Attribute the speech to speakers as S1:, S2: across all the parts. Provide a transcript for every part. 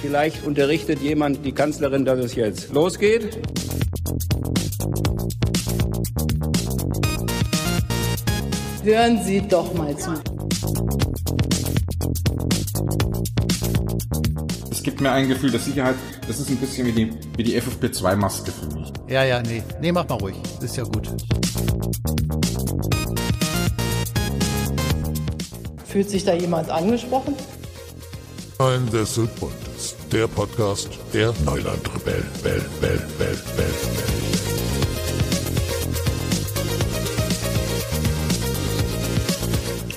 S1: Vielleicht unterrichtet jemand die Kanzlerin, dass es jetzt losgeht.
S2: Hören Sie doch mal zu.
S1: Es gibt mir ein Gefühl der Sicherheit, das ist ein bisschen wie die, wie die FFP2-Maske für mich.
S3: Ja, ja, nee. Nee, mach mal ruhig. Ist ja gut.
S2: Fühlt sich da jemand angesprochen?
S3: Ein des Südbundes, der Podcast der Neulandrebellen. Bell, bell, bell, bell, bell.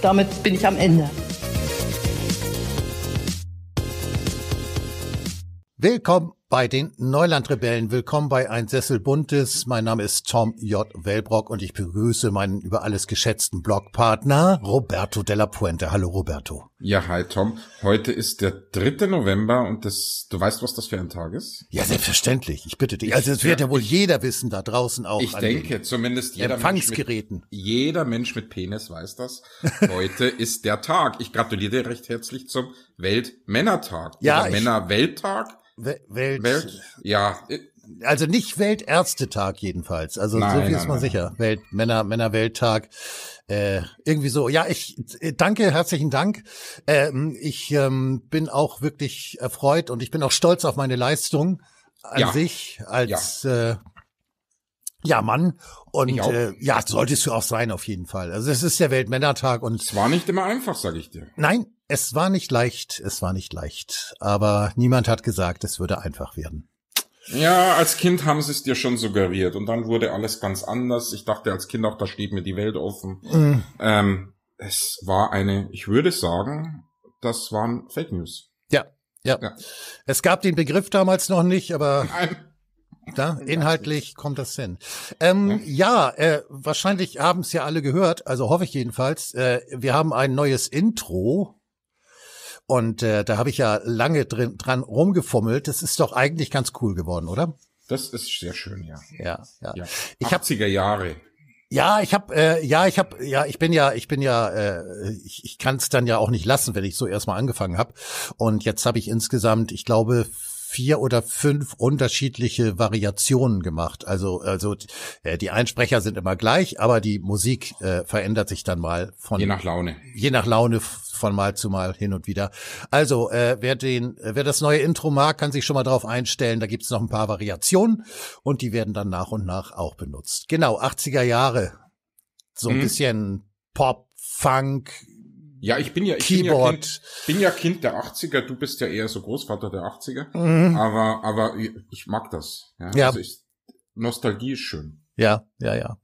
S2: Damit bin ich am Ende.
S3: Willkommen bei den Neulandrebellen. Willkommen bei Ein Sessel Buntes. Mein Name ist Tom J. Wellbrock und ich begrüße meinen über alles geschätzten Blogpartner Roberto della Puente. Hallo Roberto.
S1: Ja, hi Tom. Heute ist der 3. November und das,
S3: du weißt, was das für ein Tag ist? Ja, selbstverständlich. Ich bitte dich. Also es wird ja wohl jeder wissen da draußen auch. Ich denke, zumindest jeder Empfangsgeräten.
S1: Mensch mit, jeder Mensch mit Penis weiß das. Heute ist der Tag. Ich gratuliere dir recht herzlich zum Weltmännertag. Ja. Männerwelttag.
S3: Wel Welt, Welt ja. Also nicht Weltärztetag jedenfalls. Also nein, so viel nein, ist man nein. sicher. Welt, Männer, Männer, Welttag. Äh, irgendwie so. Ja, ich äh, danke, herzlichen Dank. Ähm, ich ähm, bin auch wirklich erfreut und ich bin auch stolz auf meine Leistung an ja. sich als ja. Äh, ja, Mann. Und äh, ja, solltest du auch sein auf jeden Fall. Also es ist der Weltmännertag und es war nicht immer einfach, sag ich dir. Nein, es war nicht leicht, es war nicht leicht, aber niemand hat gesagt, es würde einfach werden.
S1: Ja, als Kind haben sie es dir schon suggeriert und dann wurde alles ganz anders. Ich dachte als Kind auch, da steht mir die Welt offen. Mhm. Ähm, es war eine, ich würde sagen, das waren Fake News.
S3: Ja, ja, ja. Es gab den Begriff damals noch nicht, aber Da, inhaltlich kommt das hin. Ähm, ja, ja äh, wahrscheinlich haben es ja alle gehört, also hoffe ich jedenfalls. Äh, wir haben ein neues Intro und äh, da habe ich ja lange drin, dran rumgefummelt. Das ist doch eigentlich ganz cool geworden, oder?
S1: Das ist sehr schön, ja.
S3: Ja, ja. ja. Ich
S1: 80er Jahre.
S3: Ja, ich habe, äh, ja, ich habe, ja, ich bin ja, ich bin ja, äh, ich, ich kann es dann ja auch nicht lassen, wenn ich so erstmal angefangen habe. Und jetzt habe ich insgesamt, ich glaube, vier oder fünf unterschiedliche Variationen gemacht. Also, also äh, die Einsprecher sind immer gleich, aber die Musik äh, verändert sich dann mal von je nach Laune. Je nach Laune von Mal zu Mal hin und wieder. Also, äh, wer, den, äh, wer das neue Intro mag, kann sich schon mal drauf einstellen. Da gibt's noch ein paar Variationen und die werden dann nach und nach auch benutzt. Genau, 80er Jahre. So ein mhm. bisschen Pop, Funk, ja, ich bin ja, ich Bin ja, kind,
S1: bin ja Kind der 80er, du bist ja eher so Großvater der 80er, mhm. aber, aber ich mag das. Ja, ja. Also ich, Nostalgie ist schön.
S3: Ja, ja, ja.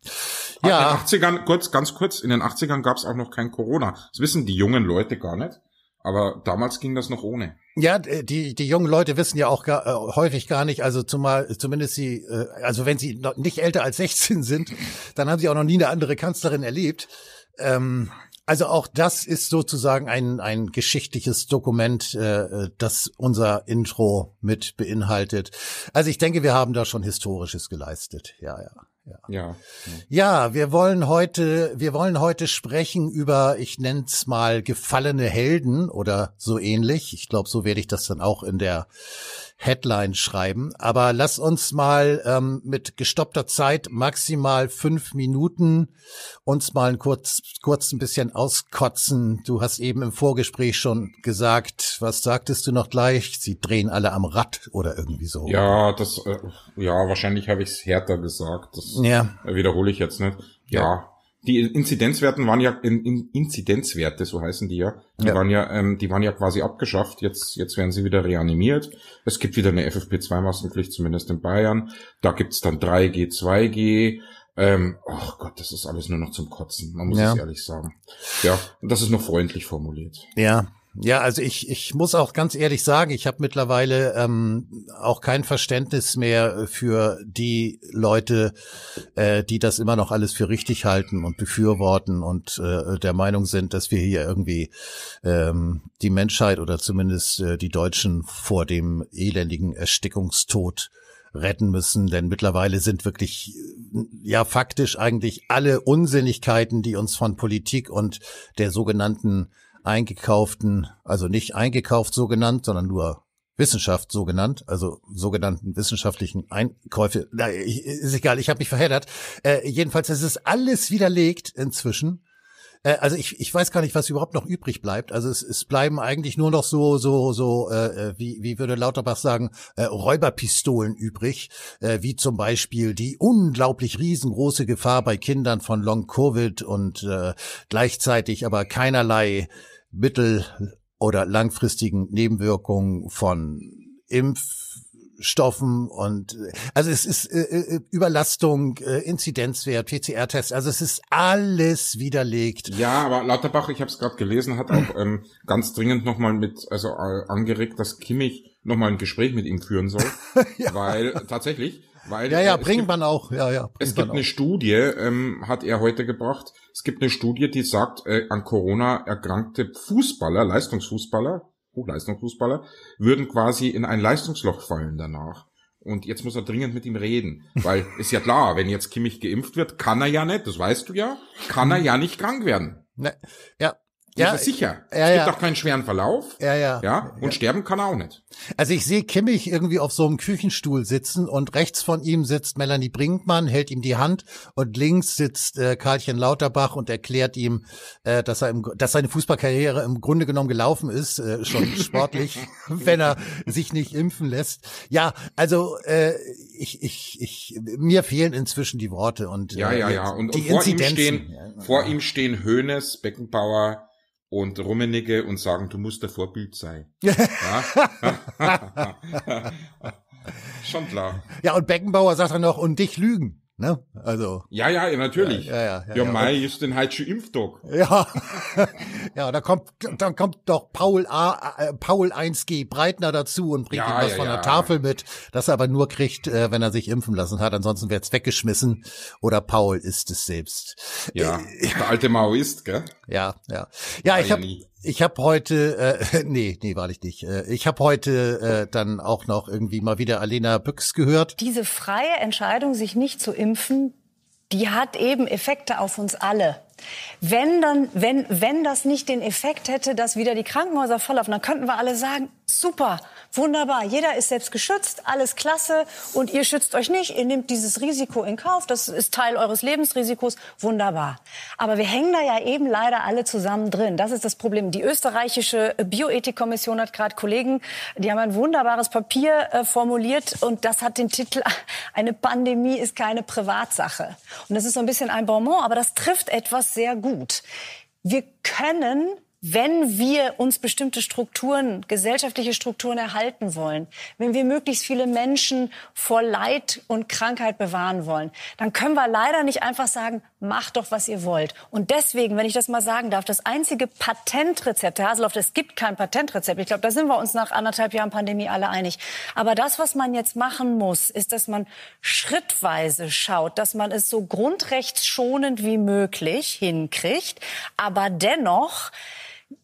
S1: Ja. In den 80ern, kurz, ganz kurz, in den 80ern gab es auch noch kein Corona. Das wissen die jungen Leute gar nicht. Aber damals ging das noch ohne.
S3: Ja, äh, die, die jungen Leute wissen ja auch gar, äh, häufig gar nicht, also zumal zumindest sie, äh, also wenn sie noch nicht älter als 16 sind, dann haben sie auch noch nie eine andere Kanzlerin erlebt. Ähm, also auch das ist sozusagen ein, ein geschichtliches Dokument, äh, das unser Intro mit beinhaltet. Also ich denke, wir haben da schon Historisches geleistet. Ja, ja. Ja. ja. Ja, wir wollen heute, wir wollen heute sprechen über, ich nenne es mal gefallene Helden oder so ähnlich. Ich glaube, so werde ich das dann auch in der Headline schreiben. Aber lass uns mal ähm, mit gestoppter Zeit maximal fünf Minuten uns mal ein kurz, kurz ein bisschen auskotzen. Du hast eben im Vorgespräch schon gesagt, was sagtest du noch gleich? Sie drehen alle am Rad oder irgendwie so. Ja,
S1: das, äh, ja, wahrscheinlich habe ich es härter gesagt. Das ja. wiederhole ich jetzt nicht. ja. ja die Inzidenzwerten waren ja in, in Inzidenzwerte, so heißen die ja. Die ja. waren ja, ähm, die waren ja quasi abgeschafft. Jetzt, jetzt werden sie wieder reanimiert. Es gibt wieder eine FFP2-Maskenpflicht, zumindest in Bayern. Da gibt's dann 3G, 2G. Ähm, ach Gott, das ist alles nur noch zum Kotzen. Man muss ja. es ehrlich sagen. Ja, das ist noch freundlich formuliert. Ja,
S3: ja, also ich, ich muss auch ganz ehrlich sagen, ich habe mittlerweile ähm, auch kein Verständnis mehr für die Leute, äh, die das immer noch alles für richtig halten und befürworten und äh, der Meinung sind, dass wir hier irgendwie ähm, die Menschheit oder zumindest äh, die Deutschen vor dem elendigen Erstickungstod retten müssen, denn mittlerweile sind wirklich äh, ja faktisch eigentlich alle Unsinnigkeiten, die uns von Politik und der sogenannten eingekauften, also nicht eingekauft so genannt, sondern nur Wissenschaft so genannt, also sogenannten wissenschaftlichen Einkäufe. Na, ist egal, ich habe mich verheddert. Äh, jedenfalls, es ist alles widerlegt inzwischen. Äh, also ich, ich weiß gar nicht, was überhaupt noch übrig bleibt. Also es, es bleiben eigentlich nur noch so, so, so, äh, äh wie, wie würde Lauterbach sagen, äh, Räuberpistolen übrig, äh, wie zum Beispiel die unglaublich riesengroße Gefahr bei Kindern von Long Covid und äh, gleichzeitig aber keinerlei mittel- oder langfristigen Nebenwirkungen von Impfstoffen und also es ist äh, äh, äh Überlastung, äh, Inzidenzwert, PCR-Test, also es ist alles widerlegt. Ja, aber Lauterbach, ich habe es
S1: gerade gelesen, hat auch ähm, ganz dringend nochmal mit, also äh, angeregt, dass Kimmich nochmal ein Gespräch mit ihm führen soll, ja. weil
S3: tatsächlich weil, ja, ja, äh, bringt gibt, man auch. Ja, ja, es gibt eine auch.
S1: Studie, ähm, hat er heute gebracht. Es gibt eine Studie, die sagt, äh, an Corona erkrankte Fußballer, Leistungsfußballer, Hochleistungsfußballer, oh, würden quasi in ein Leistungsloch fallen danach. Und jetzt muss er dringend mit ihm reden. Weil ist ja klar, wenn jetzt Kimmich geimpft wird, kann er ja nicht, das weißt du ja, kann er ja nicht krank werden.
S3: Ne, ja,
S1: ja, ist sicher.
S3: Ja, es gibt ja. auch keinen schweren Verlauf. Ja, ja. Ja, und ja. sterben kann er auch nicht. Also ich sehe Kimmich irgendwie auf so einem Küchenstuhl sitzen und rechts von ihm sitzt Melanie Brinkmann, hält ihm die Hand und links sitzt äh, Karlchen Lauterbach und erklärt ihm, äh, dass er im, dass seine Fußballkarriere im Grunde genommen gelaufen ist, äh, schon sportlich, wenn er sich nicht impfen lässt. Ja, also äh, ich, ich, ich, mir fehlen inzwischen die Worte und ja, äh, ja, ja. Und, die und vor Inzidenzen. ihm stehen, vor
S1: ihm stehen Hönes, Beckenbauer und Rummenigge und sagen, du musst der Vorbild sein. ja?
S3: Schon klar. Ja, und Beckenbauer sagt dann noch, und dich lügen. Ne? Also.
S1: Ja, ja, natürlich. Ja, ja, ja, ja, ja Mai ist den heitsche Impftag. Ja.
S3: ja, da kommt, dann kommt doch Paul A, äh, Paul 1G Breitner dazu und bringt ihm was von der Tafel mit, das er aber nur kriegt, äh, wenn er sich impfen lassen hat. Ansonsten wird's weggeschmissen oder Paul ist es selbst. Ja, äh, der
S1: alte Maoist, gell?
S3: Ja, ja. Ja, ich habe ich habe heute, äh, nee, nee, wahrlich nicht. Äh, ich habe heute äh, dann auch noch irgendwie mal wieder Alena Büchs gehört.
S2: Diese freie Entscheidung, sich nicht zu impfen, die hat eben Effekte auf uns alle. Wenn, dann, wenn, wenn das nicht den Effekt hätte, dass wieder die Krankenhäuser volllaufen, dann könnten wir alle sagen, super, wunderbar, jeder ist selbst geschützt, alles klasse und ihr schützt euch nicht, ihr nehmt dieses Risiko in Kauf, das ist Teil eures Lebensrisikos, wunderbar. Aber wir hängen da ja eben leider alle zusammen drin, das ist das Problem. Die österreichische Bioethikkommission hat gerade Kollegen, die haben ein wunderbares Papier äh, formuliert und das hat den Titel, eine Pandemie ist keine Privatsache. Und das ist so ein bisschen ein Bonbon, aber das trifft etwas, das sehr gut. Wir können wenn wir uns bestimmte Strukturen, gesellschaftliche Strukturen erhalten wollen, wenn wir möglichst viele Menschen vor Leid und Krankheit bewahren wollen, dann können wir leider nicht einfach sagen, macht doch, was ihr wollt. Und deswegen, wenn ich das mal sagen darf, das einzige Patentrezept, Herr Haseloff, es gibt kein Patentrezept. Ich glaube, da sind wir uns nach anderthalb Jahren Pandemie alle einig. Aber das, was man jetzt machen muss, ist, dass man schrittweise schaut, dass man es so grundrechtsschonend wie möglich hinkriegt, aber dennoch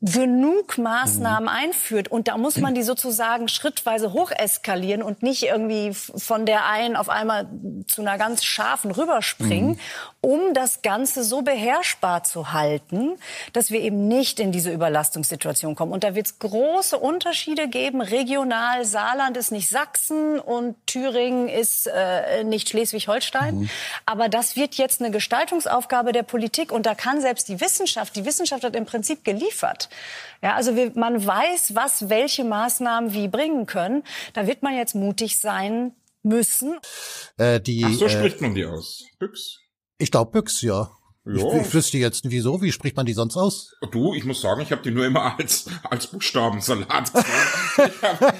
S2: genug Maßnahmen mhm. einführt. Und da muss man die sozusagen schrittweise hocheskalieren und nicht irgendwie von der einen auf einmal zu einer ganz scharfen rüberspringen, mhm. um das Ganze so beherrschbar zu halten, dass wir eben nicht in diese Überlastungssituation kommen. Und da wird es große Unterschiede geben, regional. Saarland ist nicht Sachsen und Thüringen ist äh, nicht Schleswig-Holstein. Mhm. Aber das wird jetzt eine Gestaltungsaufgabe der Politik und da kann selbst die Wissenschaft, die Wissenschaft hat im Prinzip geliefert. Ja, also wir, man weiß, was welche Maßnahmen wie bringen können. Da wird man jetzt mutig sein müssen.
S3: Äh, die, Ach, so äh, spricht man die aus. Büchs? Ich glaube Büchs, ja. Ich, ich, wüsste jetzt wieso, wie spricht man die sonst aus? Du, ich muss
S1: sagen, ich habe die nur immer als, als Buchstabensalat gesehen.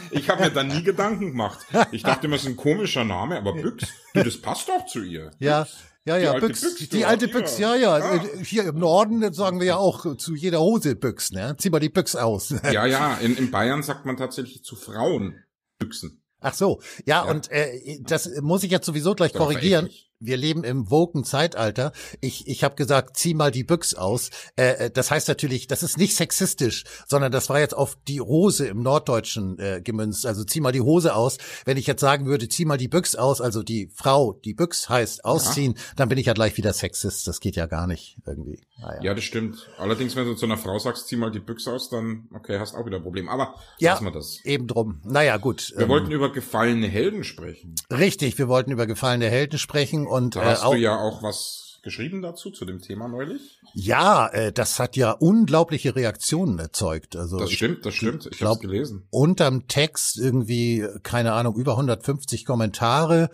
S1: ich habe hab mir da nie Gedanken gemacht. Ich dachte immer, es ist ein komischer Name, aber Büchs, du, das passt doch zu ihr.
S3: Ja. Ja, ja, Büchs, die alte Büchs, ja, ja, Hier im Norden sagen wir ja auch zu jeder Hose Büchs, ne? Zieh mal die Büchs aus. ja, ja,
S1: in, in Bayern sagt man tatsächlich zu Frauen
S3: Büchsen. Ach so, ja, ja. und äh, das muss ich jetzt sowieso gleich das korrigieren wir leben im woken Zeitalter. Ich, ich habe gesagt, zieh mal die Büchs aus. Äh, äh, das heißt natürlich, das ist nicht sexistisch, sondern das war jetzt auf die Hose im Norddeutschen äh, gemünzt. Also zieh mal die Hose aus. Wenn ich jetzt sagen würde, zieh mal die Büchs aus, also die Frau, die Büchs heißt ausziehen, ja. dann bin ich ja gleich wieder Sexist. Das geht ja gar nicht irgendwie. Naja. Ja,
S1: das stimmt. Allerdings, wenn du zu einer Frau sagst, zieh mal die Büchs aus, dann okay, hast auch wieder ein Problem. Aber ja, lassen wir das. Eben drum. Naja, gut. Wir ähm, wollten
S3: über gefallene Helden sprechen. Richtig, wir wollten über gefallene Helden sprechen und da hast äh, auch, du ja auch was geschrieben dazu zu dem Thema neulich. Ja, äh, das hat ja unglaubliche Reaktionen erzeugt. Also das stimmt, das stimmt. Ich habe gelesen. Unterm Text irgendwie keine Ahnung über 150 Kommentare,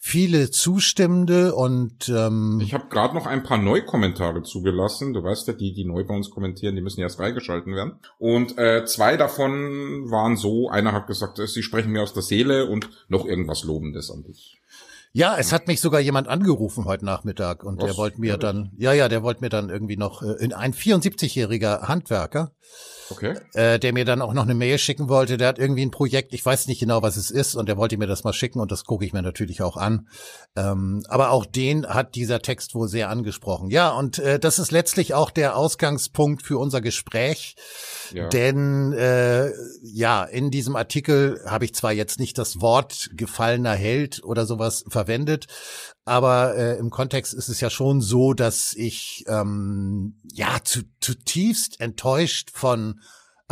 S3: viele zustimmende und ähm, ich
S1: habe gerade noch ein paar Neukommentare zugelassen. Du weißt ja, die die neu bei uns kommentieren, die müssen erst freigeschalten werden. Und äh, zwei davon waren so. Einer hat gesagt, sie sprechen mir aus der Seele und noch irgendwas Lobendes an dich.
S3: Ja, es hat mich sogar jemand angerufen heute Nachmittag und Was? der wollte mir dann, ja, ja, der wollte mir dann irgendwie noch, äh, ein 74-jähriger Handwerker, okay. äh, der mir dann auch noch eine Mail schicken wollte. Der hat irgendwie ein Projekt, ich weiß nicht genau, was es ist, und der wollte mir das mal schicken und das gucke ich mir natürlich auch an. Ähm, aber auch den hat dieser Text wohl sehr angesprochen. Ja, und äh, das ist letztlich auch der Ausgangspunkt für unser Gespräch. Ja. Denn äh, ja, in diesem Artikel habe ich zwar jetzt nicht das Wort gefallener Held oder sowas verwendet, aber äh, im Kontext ist es ja schon so, dass ich ähm, ja zu, zutiefst enttäuscht von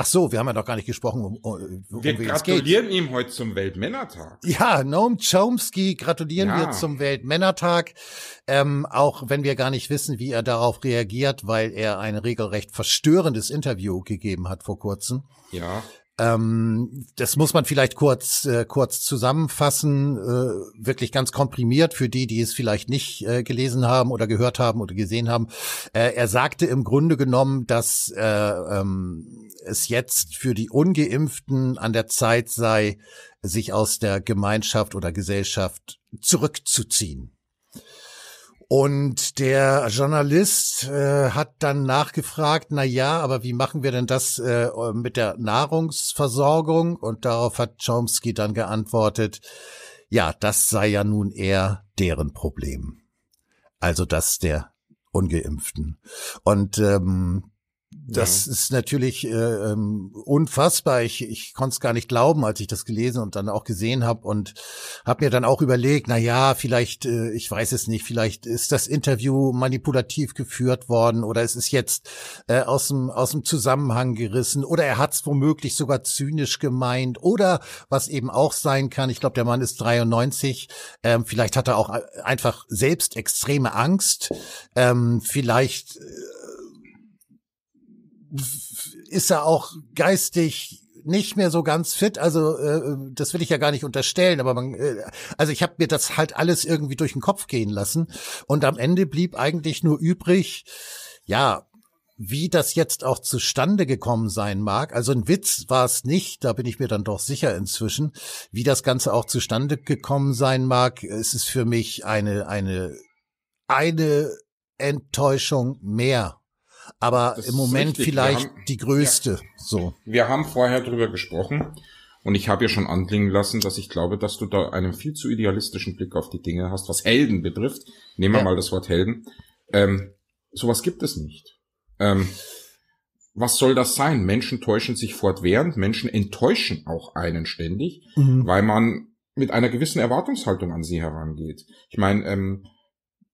S3: Ach so, wir haben ja noch gar nicht gesprochen. Um, um, um wir gratulieren
S1: ihm heute zum
S3: Weltmännertag. Ja, Noam Chomsky gratulieren ja. wir zum Weltmännertag. Ähm, auch wenn wir gar nicht wissen, wie er darauf reagiert, weil er ein regelrecht verstörendes Interview gegeben hat vor kurzem. Ja. Ähm, das muss man vielleicht kurz, äh, kurz zusammenfassen, äh, wirklich ganz komprimiert für die, die es vielleicht nicht äh, gelesen haben oder gehört haben oder gesehen haben. Äh, er sagte im Grunde genommen, dass äh, ähm, es jetzt für die Ungeimpften an der Zeit sei, sich aus der Gemeinschaft oder Gesellschaft zurückzuziehen. Und der Journalist äh, hat dann nachgefragt, na ja, aber wie machen wir denn das äh, mit der Nahrungsversorgung? Und darauf hat Chomsky dann geantwortet, ja, das sei ja nun eher deren Problem. Also das der Ungeimpften. Und ähm, das ja. ist natürlich äh, ähm, unfassbar. Ich, ich konnte es gar nicht glauben, als ich das gelesen und dann auch gesehen habe und habe mir dann auch überlegt, na ja, vielleicht, äh, ich weiß es nicht, vielleicht ist das Interview manipulativ geführt worden oder es ist jetzt äh, aus dem aus dem Zusammenhang gerissen oder er hat es womöglich sogar zynisch gemeint oder was eben auch sein kann. Ich glaube, der Mann ist 93. Ähm, vielleicht hat er auch äh, einfach selbst extreme Angst. Ähm, vielleicht äh, ist er auch geistig nicht mehr so ganz fit. Also äh, das will ich ja gar nicht unterstellen, aber man, äh, also ich habe mir das halt alles irgendwie durch den Kopf gehen lassen und am Ende blieb eigentlich nur übrig, ja, wie das jetzt auch zustande gekommen sein mag. Also ein Witz war es nicht, da bin ich mir dann doch sicher inzwischen, wie das Ganze auch zustande gekommen sein mag. Es ist für mich eine eine eine Enttäuschung mehr aber das im Moment vielleicht haben, die größte. Ja. So.
S1: Wir haben vorher drüber gesprochen und ich habe ja schon anklingen lassen, dass ich glaube, dass du da einen viel zu idealistischen Blick auf die Dinge hast, was Helden betrifft. Nehmen wir ja. mal das Wort Helden. Ähm, sowas gibt es nicht. Ähm, was soll das sein? Menschen täuschen sich fortwährend, Menschen enttäuschen auch einen ständig, mhm. weil man mit einer gewissen Erwartungshaltung an sie herangeht. Ich meine, ähm,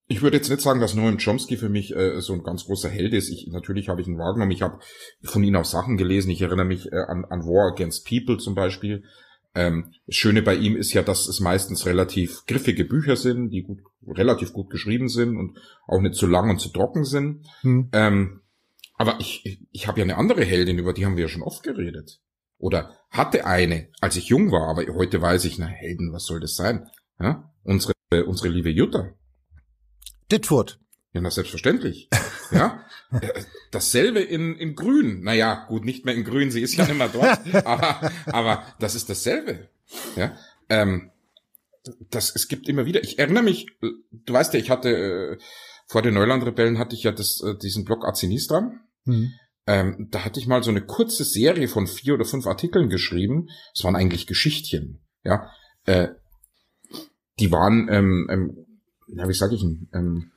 S1: ich würde jetzt nicht sagen, dass Noam Chomsky für mich äh, so ein ganz großer Held ist. Ich, natürlich habe ich ihn wahrgenommen. Ich habe von ihm auch Sachen gelesen. Ich erinnere mich äh, an, an War Against People zum Beispiel. Ähm, das Schöne bei ihm ist ja, dass es meistens relativ griffige Bücher sind, die gut, relativ gut geschrieben sind und auch nicht zu lang und zu trocken sind. Hm. Ähm, aber ich, ich, habe ja eine andere Heldin, über die haben wir ja schon oft geredet. Oder hatte eine, als ich jung war, aber heute weiß ich, na Helden, was soll das sein? Ja? Unsere, äh, unsere liebe Jutta. Dittfurt. Ja, na selbstverständlich. ja. Äh, dasselbe in, in Grün. Naja, gut, nicht mehr in Grün, sie ist ja immer dort. aber, aber das ist dasselbe. Ja. Ähm, das, es gibt immer wieder, ich erinnere mich, du weißt ja, ich hatte, äh, vor den Neulandrebellen hatte ich ja das, äh, diesen Blog Azinistra. Mhm. Ähm, da hatte ich mal so eine kurze Serie von vier oder fünf Artikeln geschrieben. Es waren eigentlich Geschichtchen, ja. Äh, die waren ähm, ähm, ja, wie sage ich denn? Ähm,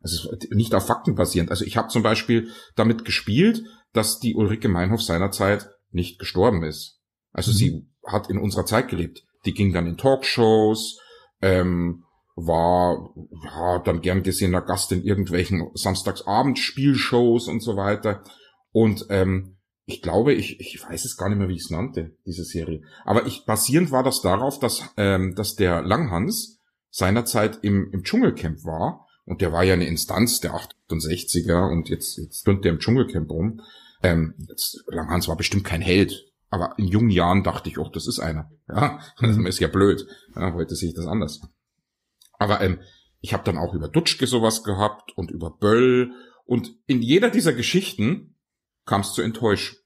S1: also nicht auf Fakten basierend. Also ich habe zum Beispiel damit gespielt, dass die Ulrike Meinhof seinerzeit nicht gestorben ist. Also mhm. sie hat in unserer Zeit gelebt. Die ging dann in Talkshows, ähm, war ja dann gern gesehener Gast in irgendwelchen Samstagsabendspielshows und so weiter. Und ähm, ich glaube, ich, ich weiß es gar nicht mehr, wie ich es nannte, diese Serie. Aber ich basierend war das darauf, dass, ähm, dass der Langhans seinerzeit im, im Dschungelcamp war, und der war ja eine Instanz der 68er und jetzt, jetzt stund der im Dschungelcamp rum. Ähm, jetzt, Langhans war bestimmt kein Held, aber in jungen Jahren dachte ich, oh, das ist einer. Ja, das ist ja blöd. Ja, heute sehe ich das anders. Aber ähm, ich habe dann auch über Dutschke sowas gehabt und über Böll. Und in jeder dieser Geschichten kam es zu Enttäuschung.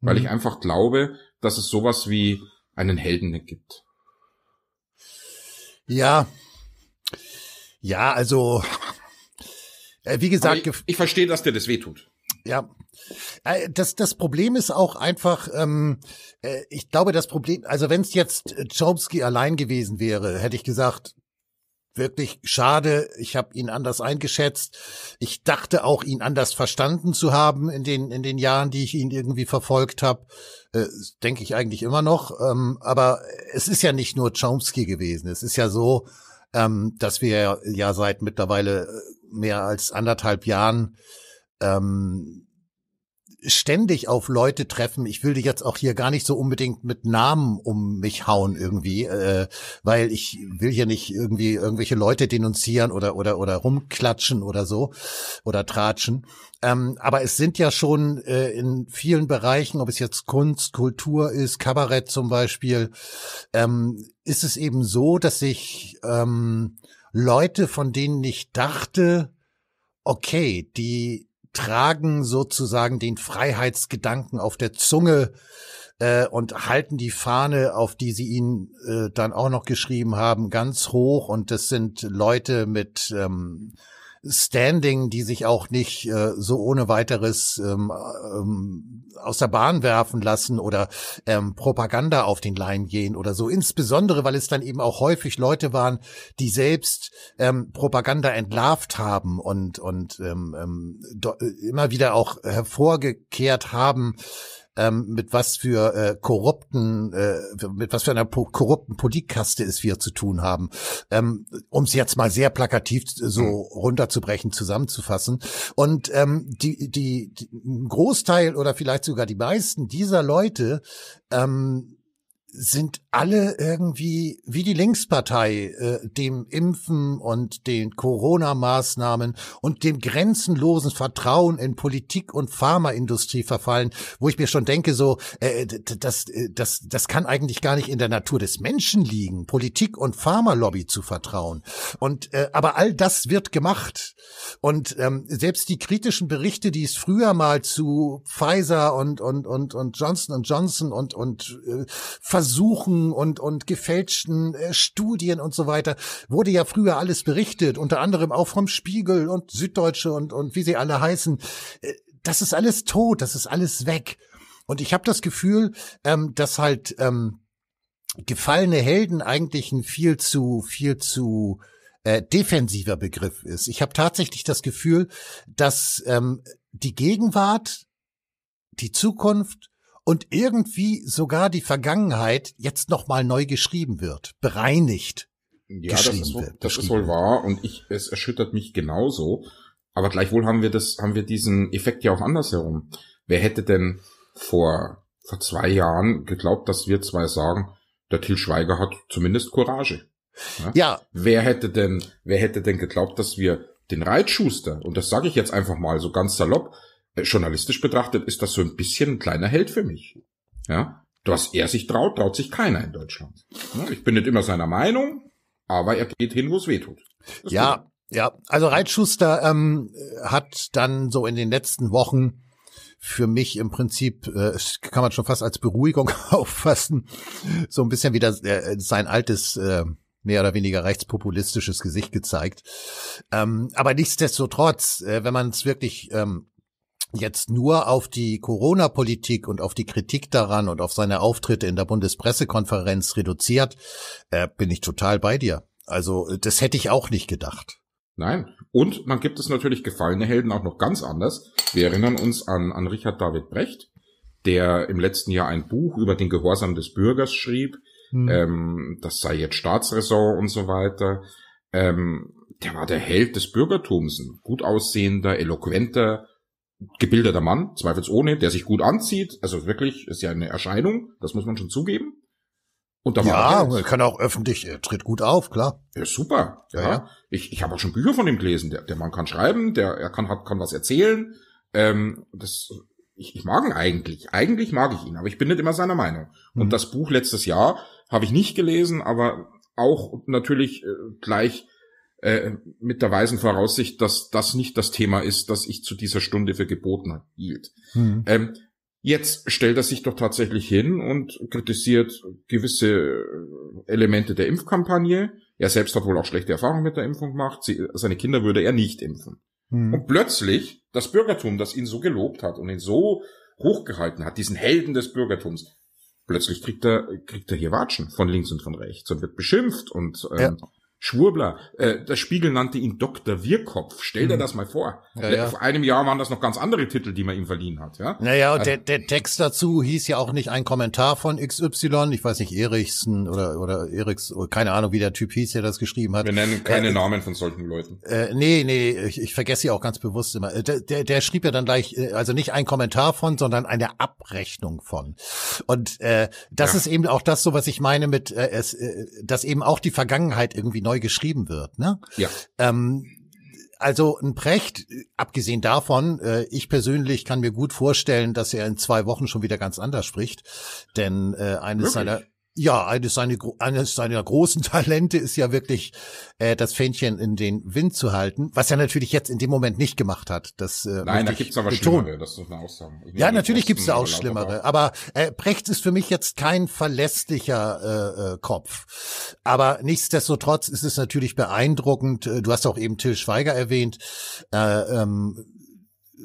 S1: Weil mhm. ich einfach glaube, dass es sowas wie einen Helden
S3: gibt. Ja. Ja, also, äh, wie gesagt. Ich, ich, verstehe, dass dir das wehtut. Ja. Äh, das, das Problem ist auch einfach, ähm, äh, ich glaube, das Problem, also wenn es jetzt Chomsky allein gewesen wäre, hätte ich gesagt, wirklich schade. Ich habe ihn anders eingeschätzt. Ich dachte auch, ihn anders verstanden zu haben in den in den Jahren, die ich ihn irgendwie verfolgt habe. Äh, Denke ich eigentlich immer noch. Ähm, aber es ist ja nicht nur Chomsky gewesen. Es ist ja so, ähm, dass wir ja seit mittlerweile äh, mehr als anderthalb Jahren ähm, ständig auf Leute treffen. Ich will die jetzt auch hier gar nicht so unbedingt mit Namen um mich hauen irgendwie, äh, weil ich will hier nicht irgendwie irgendwelche Leute denunzieren oder oder oder rumklatschen oder so oder tratschen. Ähm, aber es sind ja schon äh, in vielen Bereichen, ob es jetzt Kunst, Kultur ist, Kabarett zum Beispiel, ähm, ist es eben so, dass ich ähm, Leute, von denen ich dachte, okay, die tragen sozusagen den Freiheitsgedanken auf der Zunge äh, und halten die Fahne, auf die sie ihn äh, dann auch noch geschrieben haben, ganz hoch. Und das sind Leute mit ähm, Standing, die sich auch nicht äh, so ohne weiteres ähm, ähm, aus der Bahn werfen lassen oder ähm, Propaganda auf den Leim gehen oder so. Insbesondere, weil es dann eben auch häufig Leute waren, die selbst ähm, Propaganda entlarvt haben und, und ähm, ähm, äh, immer wieder auch hervorgekehrt haben, ähm, mit was für äh, korrupten, äh, mit was für einer po korrupten Politikkaste es wir zu tun haben. Ähm, um es jetzt mal sehr plakativ so hm. runterzubrechen, zusammenzufassen. Und ähm, die, die, die, ein Großteil oder vielleicht sogar die meisten dieser Leute ähm, sind alle irgendwie wie die Linkspartei äh, dem Impfen und den Corona-Maßnahmen und dem grenzenlosen Vertrauen in Politik und Pharmaindustrie verfallen, wo ich mir schon denke, so äh, das, äh, das, das kann eigentlich gar nicht in der Natur des Menschen liegen, Politik und Pharmalobby zu vertrauen. Und äh, aber all das wird gemacht und ähm, selbst die kritischen Berichte, die es früher mal zu Pfizer und und und und Johnson Johnson und und äh, Versuchen und, und gefälschten äh, Studien und so weiter, wurde ja früher alles berichtet, unter anderem auch vom Spiegel und Süddeutsche und, und wie sie alle heißen. Äh, das ist alles tot, das ist alles weg. Und ich habe das Gefühl, ähm, dass halt ähm, gefallene Helden eigentlich ein viel zu, viel zu äh, defensiver Begriff ist. Ich habe tatsächlich das Gefühl, dass ähm, die Gegenwart, die Zukunft und irgendwie sogar die Vergangenheit jetzt nochmal neu geschrieben wird, bereinigt.
S1: Ja, das ist, wohl, das ist wohl wahr und ich, es erschüttert mich genauso. Aber gleichwohl haben wir das, haben wir diesen Effekt ja auch andersherum. Wer hätte denn vor, vor zwei Jahren geglaubt, dass wir zwei sagen, der Till Schweiger hat zumindest Courage. Ja. ja. Wer hätte denn, wer hätte denn geglaubt, dass wir den Reitschuster, und das sage ich jetzt einfach mal so ganz salopp, äh, journalistisch betrachtet ist das so ein bisschen ein kleiner Held für mich. Ja, was er sich traut, traut sich keiner in Deutschland.
S3: Ich bin nicht immer seiner Meinung, aber er geht hin, wo es weh tut. Das ja, tut. ja. Also Reitschuster ähm, hat dann so in den letzten Wochen für mich im Prinzip, äh, kann man schon fast als Beruhigung auffassen, so ein bisschen wieder äh, sein altes äh, mehr oder weniger rechtspopulistisches Gesicht gezeigt. Ähm, aber nichtsdestotrotz, äh, wenn man es wirklich ähm, jetzt nur auf die Corona-Politik und auf die Kritik daran und auf seine Auftritte in der Bundespressekonferenz reduziert, äh, bin ich total bei dir. Also äh, das hätte ich auch nicht gedacht.
S1: Nein. Und man gibt es natürlich gefallene Helden auch noch ganz anders. Wir erinnern uns an, an Richard David Brecht, der im letzten Jahr ein Buch über den Gehorsam des Bürgers schrieb. Hm. Ähm, das sei jetzt Staatsräson und so weiter. Ähm, der war der Held des Bürgertums, ein gut aussehender, eloquenter, gebildeter Mann, zweifelsohne, der sich gut anzieht. Also wirklich, ist ja eine Erscheinung, das muss man schon zugeben. Und da war ja, er kann auch öffentlich, er tritt gut auf, klar. Ja, super. Ja, ja. Ich, ich habe auch schon Bücher von ihm gelesen. Der, der Mann kann schreiben, der er kann, hat, kann was erzählen. Ähm, das, ich, ich mag ihn eigentlich. Eigentlich mag ich ihn, aber ich bin nicht immer seiner Meinung. Mhm. Und das Buch letztes Jahr habe ich nicht gelesen, aber auch natürlich äh, gleich äh, mit der weisen Voraussicht, dass das nicht das Thema ist, das ich zu dieser Stunde für geboten hielt. Hm. Ähm, Jetzt stellt er sich doch tatsächlich hin und kritisiert gewisse äh, Elemente der Impfkampagne. Er selbst hat wohl auch schlechte Erfahrungen mit der Impfung gemacht. Sie, seine Kinder würde er nicht impfen. Hm. Und plötzlich das Bürgertum, das ihn so gelobt hat und ihn so hochgehalten hat, diesen Helden des Bürgertums, plötzlich kriegt er, kriegt er hier Watschen von links und von rechts und wird beschimpft und ähm, ja. Schwurbler, äh, das Spiegel nannte ihn Dr.
S3: Wirkopf. Stell dir mhm. das
S1: mal vor. Ja, ja. Vor einem Jahr waren das noch ganz andere Titel, die man ihm verliehen hat. Ja?
S3: Naja, also, der, der Text dazu hieß ja auch nicht ein Kommentar von XY, ich weiß nicht, Erichsen oder, oder Erichs, keine Ahnung, wie der Typ hieß, der das geschrieben hat. Wir nennen keine äh, äh, Namen von solchen Leuten. Äh, nee, nee, ich, ich vergesse sie auch ganz bewusst immer. Äh, der, der, der schrieb ja dann gleich, äh, also nicht ein Kommentar von, sondern eine Abrechnung von. Und äh, das ja. ist eben auch das so, was ich meine mit, äh, es, äh, dass eben auch die Vergangenheit irgendwie neu geschrieben wird. Ne? Ja. Ähm, also ein Precht, abgesehen davon, äh, ich persönlich kann mir gut vorstellen, dass er in zwei Wochen schon wieder ganz anders spricht. Denn äh, eines Wirklich? seiner ja, eines seiner, eines seiner großen Talente ist ja wirklich, äh, das Fähnchen in den Wind zu halten, was er natürlich jetzt in dem Moment nicht gemacht hat. Das, äh, Nein, da gibt's aber betonen.
S1: Schlimmere, das muss man auch sagen. Ja, natürlich gibt's da auch Schlimmere,
S3: aber äh, Precht ist für mich jetzt kein verlässlicher äh, äh, Kopf. Aber nichtsdestotrotz ist es natürlich beeindruckend, äh, du hast auch eben Till Schweiger erwähnt, äh, ähm,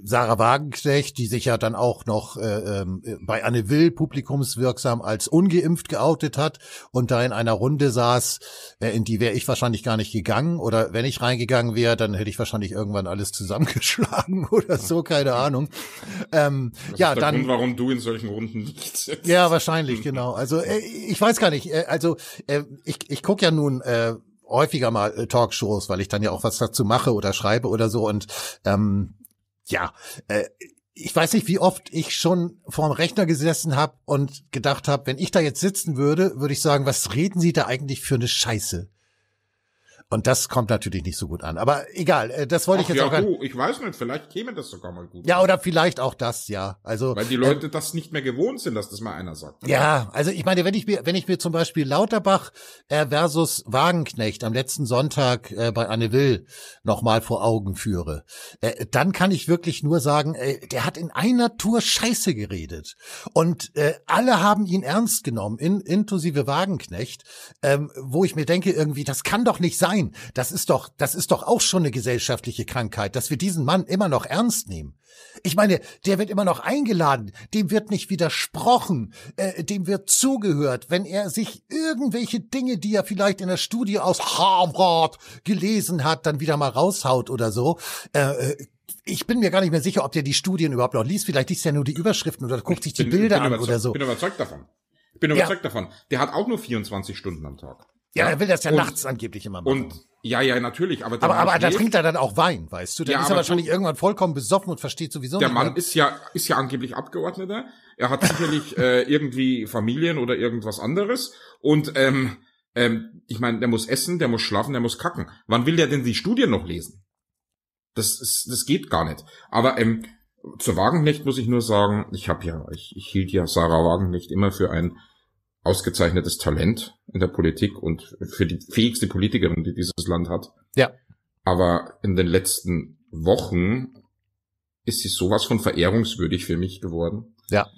S3: Sarah Wagenknecht, die sich ja dann auch noch äh, ähm, bei Anne Will publikumswirksam als ungeimpft geoutet hat und da in einer Runde saß, äh, in die wäre ich wahrscheinlich gar nicht gegangen oder wenn ich reingegangen wäre, dann hätte ich wahrscheinlich irgendwann alles zusammengeschlagen oder so, keine Ahnung. Ähm, ja, dann. Grund, warum
S1: du in solchen Runden nicht sitzt. Ja,
S3: wahrscheinlich, genau. Also äh, ich weiß gar nicht. Äh, also äh, ich ich guck ja nun. Äh, häufiger mal äh, Talkshows, weil ich dann ja auch was dazu mache oder schreibe oder so und ähm, ja, äh, ich weiß nicht, wie oft ich schon vorm Rechner gesessen habe und gedacht habe, wenn ich da jetzt sitzen würde, würde ich sagen, was reden Sie da eigentlich für eine Scheiße? Und das kommt natürlich nicht so gut an. Aber egal, äh, das wollte Ach, ich jetzt ja, auch. Du,
S1: ich weiß nicht, vielleicht käme das sogar mal gut. Ja, an.
S3: oder vielleicht auch das, ja. Also weil die Leute
S1: äh, das nicht mehr gewohnt sind, dass das mal einer sagt. Oder? Ne?
S3: Ja, also ich meine, wenn ich mir, wenn ich mir zum Beispiel Lauterbach äh, versus Wagenknecht am letzten Sonntag äh, bei Anne Will nochmal vor Augen führe, äh, dann kann ich wirklich nur sagen, äh, der hat in einer Tour Scheiße geredet und äh, alle haben ihn ernst genommen, in, inklusive Wagenknecht, ähm, wo ich mir denke, irgendwie, das kann doch nicht sein sein. Das ist doch, das ist doch auch schon eine gesellschaftliche Krankheit, dass wir diesen Mann immer noch ernst nehmen. Ich meine, der wird immer noch eingeladen, dem wird nicht widersprochen, äh, dem wird zugehört, wenn er sich irgendwelche Dinge, die er vielleicht in der Studie aus Harvard gelesen hat, dann wieder mal raushaut oder so. Äh, äh ich bin mir gar nicht mehr sicher, ob der die Studien überhaupt noch liest. Vielleicht liest er nur die Überschriften oder guckt sich die bin, Bilder bin an oder so. Ich bin
S1: überzeugt davon. Ich bin überzeugt ja. davon. Der hat auch nur 24 Stunden am Tag.
S3: Ja, er will das ja und, nachts
S1: angeblich immer machen. Und ja, ja, natürlich, aber aber, aber da trinkt er dann auch Wein, weißt du? Der ja, ist er wahrscheinlich
S3: irgendwann vollkommen besoffen und versteht sowieso der nicht. Der Mann mehr. ist ja ist ja angeblich
S1: Abgeordneter. Er hat sicherlich äh, irgendwie Familien oder irgendwas anderes und ähm, ähm, ich meine, der muss essen, der muss schlafen, der muss kacken. Wann will der denn die Studien noch lesen? Das ist, das geht gar nicht. Aber ähm, zu Wagenknecht muss ich nur sagen, ich habe ja, ich, ich hielt ja Sarah Wagenknecht immer für ein ausgezeichnetes Talent in der Politik und für die fähigste Politikerin, die dieses Land hat. Ja. Aber in den letzten Wochen ist sie sowas von verehrungswürdig für mich geworden. Ja.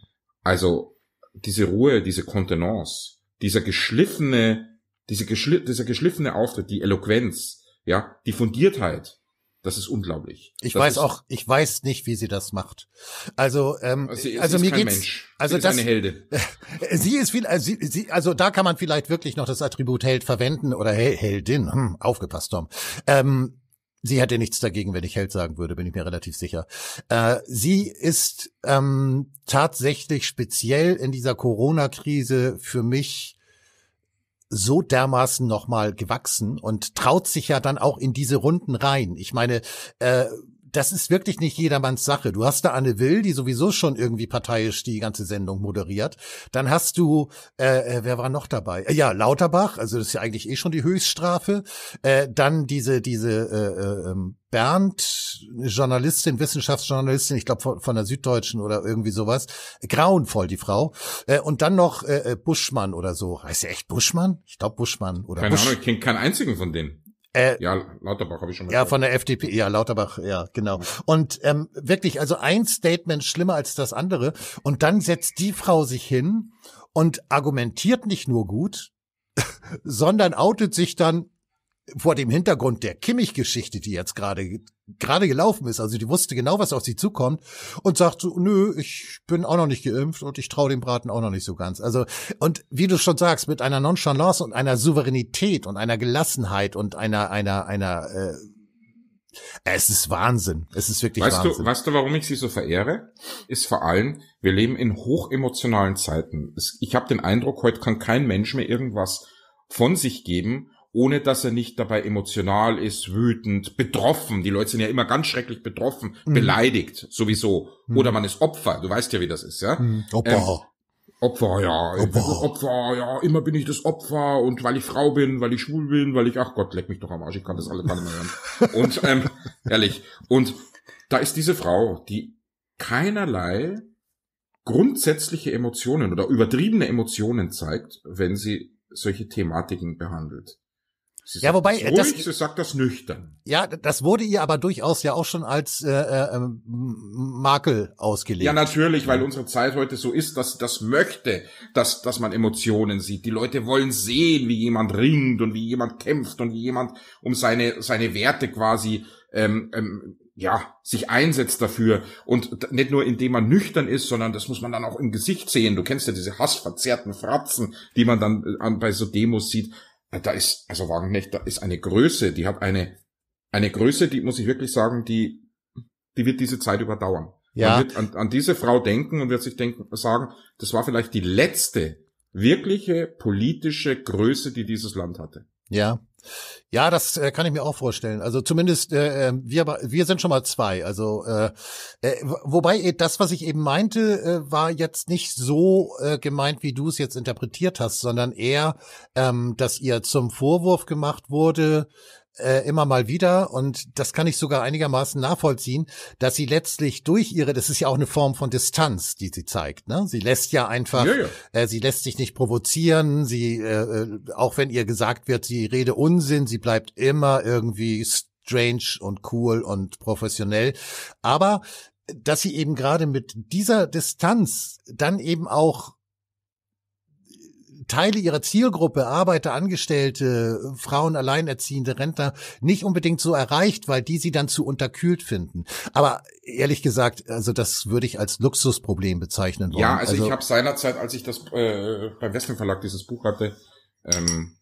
S1: Also diese Ruhe, diese Kontenance, dieser geschliffene, diese geschli dieser geschliffene Auftritt, die Eloquenz, ja, die Fundiertheit,
S3: das ist unglaublich. Ich das weiß auch, ich weiß nicht, wie sie das macht. Also, ähm, also, sie, also sie mir geht's. Mensch. Also sie ist das, eine Helde. sie ist viel, also, sie, sie, also da kann man vielleicht wirklich noch das Attribut Held verwenden oder Hel Heldin. Hm, aufgepasst, Tom. Ähm, Sie hätte nichts dagegen, wenn ich Held sagen würde, bin ich mir relativ sicher. Äh, sie ist ähm, tatsächlich speziell in dieser Corona-Krise für mich so dermaßen nochmal gewachsen und traut sich ja dann auch in diese Runden rein. Ich meine, äh, das ist wirklich nicht jedermanns Sache. Du hast da Anne Will, die sowieso schon irgendwie parteiisch die ganze Sendung moderiert. Dann hast du, äh, äh wer war noch dabei? Äh, ja, Lauterbach, also das ist ja eigentlich eh schon die Höchststrafe. Äh, dann diese, diese äh, äh, ähm, Bernd, Journalistin, Wissenschaftsjournalistin, ich glaube von, von der Süddeutschen oder irgendwie sowas. Grauenvoll, die Frau. Äh, und dann noch äh, äh Buschmann oder so. Heißt ja echt Buschmann? Ich glaube Buschmann oder Keine Busch Ahnung, ich
S1: kenne keinen einzigen von denen. Äh, ja, Lauterbach habe ich schon mal. Ja, gehört. von der
S3: FDP. Ja, Lauterbach, ja, genau. Und ähm, wirklich, also ein Statement schlimmer als das andere. Und dann setzt die Frau sich hin und argumentiert nicht nur gut, sondern outet sich dann vor dem Hintergrund der Kimmich-Geschichte, die jetzt gerade gerade gelaufen ist, also die wusste genau, was auf sie zukommt und sagt so, nö, ich bin auch noch nicht geimpft und ich traue dem Braten auch noch nicht so ganz. Also und wie du schon sagst, mit einer Nonchalance und einer Souveränität und einer Gelassenheit und einer einer einer äh, es ist Wahnsinn. Es ist wirklich weißt Wahnsinn. Du, weißt du, warum ich sie so verehre? Ist vor allem,
S1: wir leben in hochemotionalen Zeiten. ich habe den Eindruck, heute kann kein Mensch mehr irgendwas von sich geben, ohne dass er nicht dabei emotional ist, wütend, betroffen. Die Leute sind ja immer ganz schrecklich betroffen, mhm. beleidigt sowieso. Mhm. Oder man ist Opfer. Du weißt ja, wie das ist, ja? Mhm. Opfer. Ähm, Opfer, ja. Opfer. Opfer, ja. Immer bin ich das Opfer und weil ich Frau bin, weil ich schwul bin, weil ich, ach Gott, leck mich doch am Arsch, ich kann das alle gar nicht mehr hören. und, ähm, ehrlich. Und da ist diese Frau, die keinerlei grundsätzliche Emotionen oder übertriebene Emotionen zeigt, wenn sie solche Thematiken behandelt ja, wobei das, äh, ruhig, das sie sagt das nüchtern.
S3: Ja, das wurde ihr aber durchaus ja auch schon als äh, äh, ähm, Makel ausgelegt. Ja, natürlich, weil
S1: unsere Zeit heute so ist, dass das möchte, dass dass man Emotionen sieht. Die Leute wollen sehen, wie jemand ringt und wie jemand kämpft und wie jemand um seine seine Werte quasi ähm, ähm, ja, sich einsetzt dafür. Und nicht nur, indem man nüchtern ist, sondern das muss man dann auch im Gesicht sehen. Du kennst ja diese hassverzerrten Fratzen, die man dann äh, an, bei so Demos sieht da ist, also Wagenknecht, da ist eine Größe, die hat eine, eine Größe, die muss ich wirklich sagen, die, die wird diese Zeit überdauern. Ja. Man wird an, an diese Frau denken und wird sich denken, sagen, das war vielleicht die letzte wirkliche politische Größe, die dieses Land hatte.
S3: Ja, ja, das äh, kann ich mir auch vorstellen. Also zumindest äh, äh wir, wir sind schon mal zwei. Also äh, äh wobei äh, das, was ich eben meinte, äh, war jetzt nicht so äh, gemeint, wie du es jetzt interpretiert hast, sondern eher, ähm, dass ihr zum Vorwurf gemacht wurde, äh, immer mal wieder und das kann ich sogar einigermaßen nachvollziehen, dass sie letztlich durch ihre, das ist ja auch eine Form von Distanz, die sie zeigt. Ne? Sie lässt ja einfach, ja, ja. Äh, sie lässt sich nicht provozieren, sie, äh, äh auch wenn ihr gesagt wird, sie rede Unsinn, sie bleibt immer irgendwie strange und cool und professionell. Aber dass sie eben gerade mit dieser Distanz dann eben auch Teile ihrer Zielgruppe, Arbeiter, Angestellte, Frauen, Alleinerziehende, Rentner, nicht unbedingt so erreicht, weil die sie dann zu unterkühlt finden. Aber ehrlich gesagt, also das würde ich als Luxusproblem bezeichnen wollen. Ja, also, also ich habe
S1: seinerzeit, als ich das äh, beim Western Verlag dieses Buch hatte, ähm,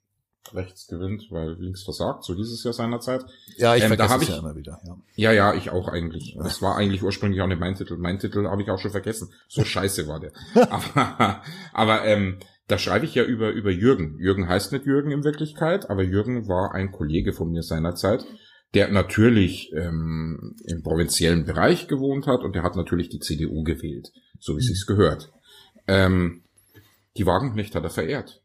S1: rechts gewinnt, weil links versagt, so dieses Jahr seinerzeit. Ja, ich ähm, vergesse da ich, ja immer wieder. Ja. ja, ja, ich auch eigentlich. Das war eigentlich ursprünglich auch nicht mein Titel. Mein Titel habe ich auch schon vergessen. So scheiße war der. aber aber ähm, da schreibe ich ja über, über Jürgen. Jürgen heißt nicht Jürgen in Wirklichkeit, aber Jürgen war ein Kollege von mir seinerzeit, der natürlich ähm, im provinziellen Bereich gewohnt hat und der hat natürlich die CDU gewählt, so wie mhm. es gehört. Ähm, die Wagenknecht hat er verehrt.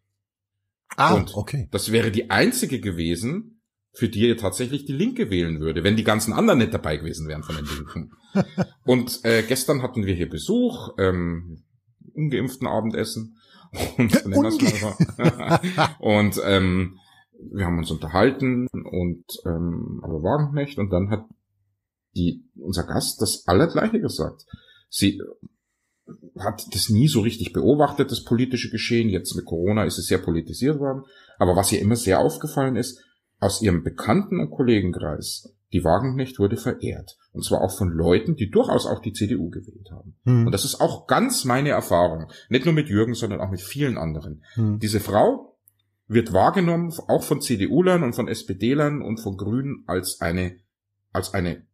S3: Ah, und okay.
S1: Das wäre die einzige gewesen, für die er tatsächlich die Linke wählen würde, wenn die ganzen anderen nicht dabei gewesen wären von den Linken. und äh, gestern hatten wir hier Besuch, ähm, ungeimpften Abendessen. Und, und ähm, wir haben uns unterhalten und ähm, aber warum nicht? Und dann hat die, unser Gast das Allergleiche gesagt. Sie äh, hat das nie so richtig beobachtet, das politische Geschehen. Jetzt mit Corona ist es sehr politisiert worden. Aber was ihr immer sehr aufgefallen ist, aus ihrem Bekannten- und Kollegenkreis, die Wagenknecht wurde verehrt. Und zwar auch von Leuten, die durchaus auch die CDU gewählt haben. Hm. Und das ist auch ganz meine Erfahrung. Nicht nur mit Jürgen, sondern auch mit vielen anderen. Hm. Diese Frau wird wahrgenommen, auch von CDU-Lern und von SPD-Lern und von Grünen, als eine, als eine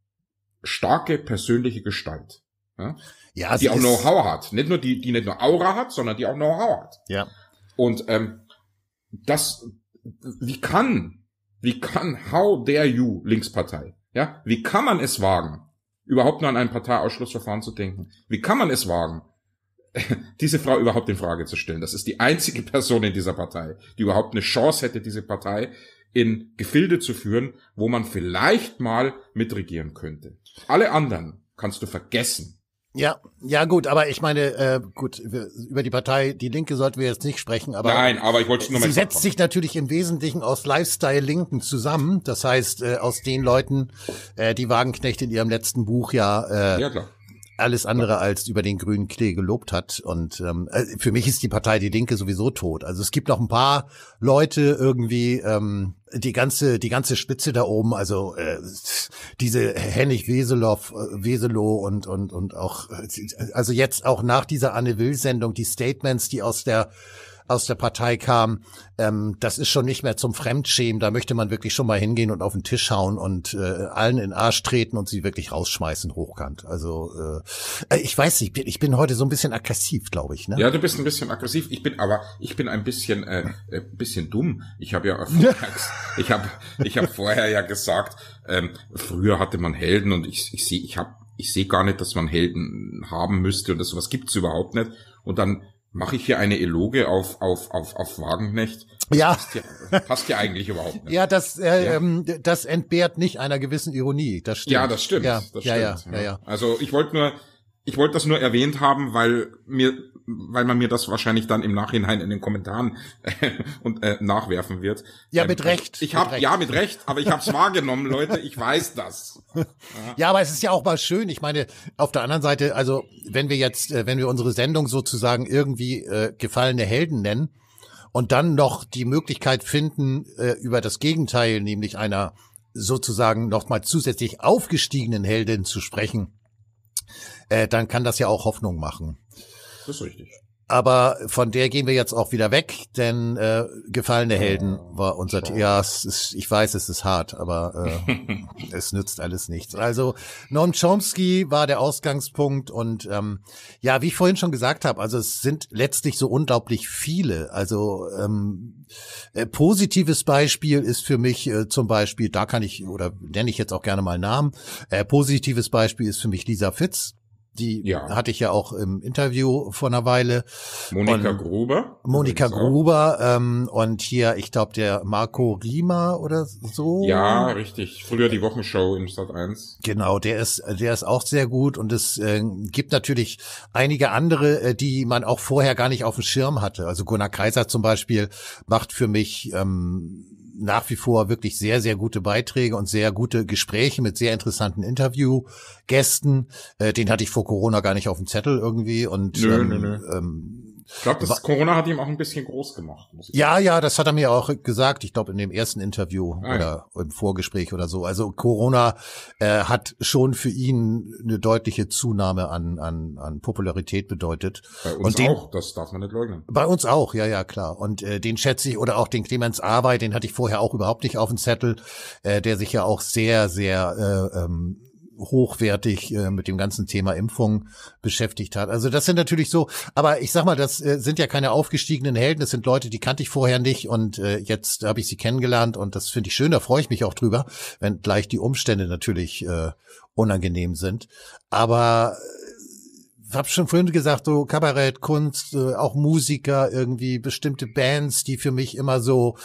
S1: starke persönliche Gestalt. Ja, ja die auch Know-how hat. Nicht nur die, die nicht nur Aura hat, sondern die auch Know-how hat. Ja. Und ähm, das, wie kann, wie kann, how dare you, Linkspartei, ja, wie kann man es wagen, überhaupt nur an ein Parteiausschlussverfahren zu denken? Wie kann man es wagen, diese Frau überhaupt in Frage zu stellen? Das ist die einzige Person in dieser Partei, die überhaupt eine Chance hätte, diese Partei in Gefilde zu führen, wo man vielleicht mal mitregieren könnte. Alle anderen kannst du vergessen.
S3: Ja, ja gut, aber ich meine, äh, gut, über die Partei Die Linke sollten wir jetzt nicht sprechen, aber Nein, aber ich wollte nur mal Sie setzt sich natürlich im Wesentlichen aus Lifestyle-Linken zusammen, das heißt äh, aus den Leuten, äh, die Wagenknecht in ihrem letzten Buch ja, äh, ja klar alles andere als über den grünen Klee gelobt hat. Und ähm, äh, für mich ist die Partei Die Linke sowieso tot. Also es gibt noch ein paar Leute irgendwie, ähm, die ganze, die ganze Spitze da oben, also äh, diese Hennig Weselow, äh, Weselow und, und, und auch, äh, also jetzt auch nach dieser Anne Will-Sendung, die Statements, die aus der aus der Partei kam, ähm, das ist schon nicht mehr zum Fremdschämen. Da möchte man wirklich schon mal hingehen und auf den Tisch hauen und äh, allen in den Arsch treten und sie wirklich rausschmeißen, hochkant. Also äh, äh, ich weiß nicht, ich bin heute so ein bisschen aggressiv, glaube ich. Ne? Ja, du
S1: bist ein bisschen aggressiv. Ich bin aber, ich bin ein bisschen, äh, ein äh, bisschen dumm. Ich habe ja, vorher, ich habe, ich habe vorher ja gesagt, ähm, früher hatte man Helden und ich, ich sehe, ich habe ich sehe gar nicht, dass man Helden haben müsste und das sowas gibt's überhaupt nicht. Und dann Mache ich hier eine Eloge auf, auf, auf, auf Wagenknecht? Ja. Passt ja, passt ja eigentlich überhaupt
S3: nicht. Ja, das, äh, ja. Ähm, das entbehrt nicht einer gewissen Ironie. Das stimmt. Ja, das stimmt. Ja, das ja, stimmt. Ja, ja, ja.
S1: Also ich wollte nur, ich wollte das nur erwähnt haben, weil mir, weil man mir das wahrscheinlich dann im Nachhinein in den Kommentaren äh, und äh, nachwerfen wird.
S3: Ja, ähm, mit Recht.
S1: Ich habe ja mit Recht, aber ich habe es wahrgenommen, Leute. Ich weiß das.
S3: Ja. ja. aber es ist ja auch mal schön. Ich meine, auf der anderen Seite, also wenn wir jetzt, äh, wenn wir unsere Sendung sozusagen irgendwie äh, gefallene Helden nennen und dann noch die Möglichkeit finden äh, über das Gegenteil, nämlich einer sozusagen nochmal zusätzlich aufgestiegenen Heldin zu sprechen äh, dann kann das ja auch Hoffnung machen. Das ist richtig. Aber von der gehen wir jetzt auch wieder weg, denn äh, gefallene Helden war unser Ja, es ist, ich weiß, es ist hart, aber äh, es nützt alles nichts. Also Noam Chomsky war der Ausgangspunkt und ähm, ja, wie ich vorhin schon gesagt habe, also es sind letztlich so unglaublich viele. Also ähm, äh, positives Beispiel ist für mich äh, zum Beispiel, da kann ich oder nenne ich jetzt auch gerne mal Namen. Äh, positives Beispiel ist für mich Lisa Fitz die ja. hatte ich ja auch im Interview vor einer Weile. Monika und Gruber. Monika Gruber ähm, und hier, ich glaube, der Marco Rima oder so. Ja, richtig. Früher die Wochenshow im Stadt 1. Genau, der ist, der ist auch sehr gut und es äh, gibt natürlich einige andere, äh, die man auch vorher gar nicht auf dem Schirm hatte. Also Gunnar Kaiser zum Beispiel macht für mich ähm, nach wie vor wirklich sehr, sehr gute Beiträge und sehr gute Gespräche mit sehr interessanten Interviewgästen. Äh, den hatte ich vor Corona gar nicht auf dem Zettel irgendwie und nö, ähm, nö, nö. Ähm, ich glaube, das
S1: Corona hat ihm auch ein bisschen groß gemacht.
S3: Muss ich ja, sagen. ja, das hat er mir auch gesagt. Ich glaube, in dem ersten Interview ah, oder ja. im Vorgespräch oder so. Also Corona äh, hat schon für ihn eine deutliche Zunahme an, an, an Popularität bedeutet. Bei uns den, auch, das darf man nicht leugnen. Bei uns auch, ja, ja, klar. Und äh, den schätze ich, oder auch den Clemens Arbeit, den hatte ich vorher auch überhaupt nicht auf dem Zettel, äh, der sich ja auch sehr, sehr äh, ähm, hochwertig äh, mit dem ganzen Thema Impfung beschäftigt hat. Also das sind natürlich so, aber ich sag mal, das äh, sind ja keine aufgestiegenen Helden, das sind Leute, die kannte ich vorher nicht und äh, jetzt habe ich sie kennengelernt und das finde ich schön, da freue ich mich auch drüber, wenn gleich die Umstände natürlich äh, unangenehm sind. Aber ich äh, habe schon vorhin gesagt, so Kabarett, Kunst, äh, auch Musiker, irgendwie bestimmte Bands, die für mich immer so,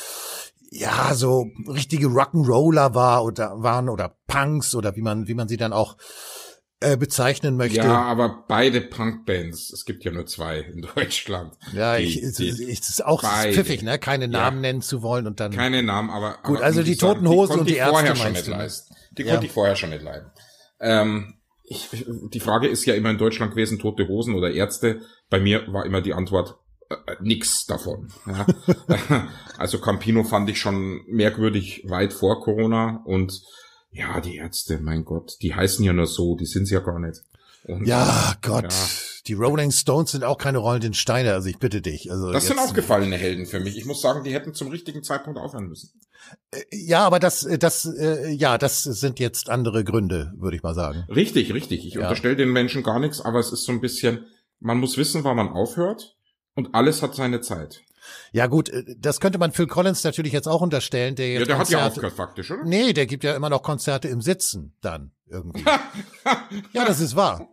S3: ja, so richtige Rock'n'Roller war oder waren oder Punks oder wie man, wie man sie dann auch äh, bezeichnen möchte. Ja,
S1: aber beide Punkbands, es gibt ja nur zwei in Deutschland. Ja, die, ich, es ist auch beide. pfiffig, ne? Keine Namen
S3: ja. nennen zu wollen und dann. Keine Namen, aber. Gut, also die Toten sagen, Hosen die und die Ärzte. Vorher schon nicht ne? leisten. Die ja. konnte ich
S1: vorher schon nicht leiden. Ähm, ich, die Frage ist ja immer in Deutschland gewesen, tote Hosen oder Ärzte. Bei mir war immer die Antwort äh, äh, nix davon. Ja. also Campino fand ich schon merkwürdig weit vor Corona und ja, die Ärzte, mein Gott, die heißen ja nur so, die sind's ja gar nicht. Und, ja, äh,
S3: Gott. Ja. Die Rolling Stones sind auch keine rollenden Steine, also ich bitte dich. Also das sind aufgefallene Helden für mich. Ich muss
S1: sagen, die hätten zum richtigen Zeitpunkt aufhören müssen.
S3: Äh, ja, aber das, das, ja, das sind jetzt andere Gründe, würde ich mal sagen. Richtig, richtig. Ich ja. unterstelle den Menschen gar nichts, aber es ist so ein bisschen, man muss wissen, wann man aufhört. Und alles hat seine Zeit. Ja gut, äh, das könnte man Phil Collins natürlich jetzt auch unterstellen. Der jetzt ja, der Konzerte, hat ja aufgehört faktisch, oder? Nee, der gibt ja immer noch Konzerte im Sitzen dann irgendwie. ja, das ist wahr.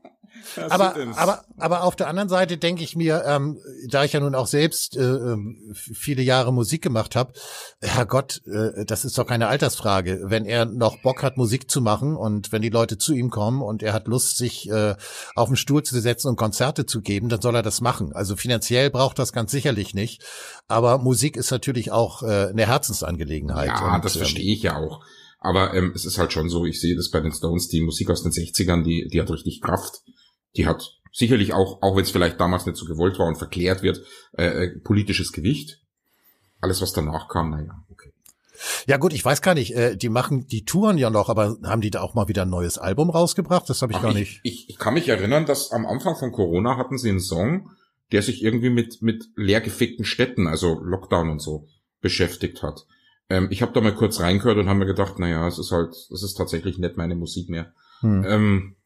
S3: aber, aber, aber auf der anderen Seite denke ich mir, ähm, da ich ja nun auch selbst äh, ähm, viele Jahre Musik gemacht habe, Herrgott, äh, das ist doch keine Altersfrage. Wenn er noch Bock hat, Musik zu machen und wenn die Leute zu ihm kommen und er hat Lust, sich äh, auf den Stuhl zu setzen und Konzerte zu geben, dann soll er das machen. Also finanziell braucht das ganz sicherlich nicht. Aber Musik ist natürlich auch äh, eine Herzensangelegenheit. Ja, und, das verstehe ähm, ich ja auch.
S1: Aber ähm, es ist halt schon so, ich sehe das bei den Stones, die Musik aus den 60ern, die, die hat richtig Kraft die hat sicherlich auch, auch wenn es vielleicht damals nicht so gewollt war und verklärt wird, äh, äh, politisches Gewicht. Alles, was danach kam,
S3: naja, okay. Ja gut, ich weiß gar nicht, äh, die machen die Touren ja noch, aber haben die da auch mal wieder ein neues Album rausgebracht? Das habe ich Ach, gar ich, nicht. Ich, ich kann mich erinnern, dass am Anfang von Corona hatten sie einen
S1: Song, der sich irgendwie mit, mit leergefickten Städten, also Lockdown und so, beschäftigt hat. Ähm, ich habe da mal kurz reingehört und habe mir gedacht, naja, es ist halt, es ist tatsächlich nicht meine Musik mehr. Hm. Ähm,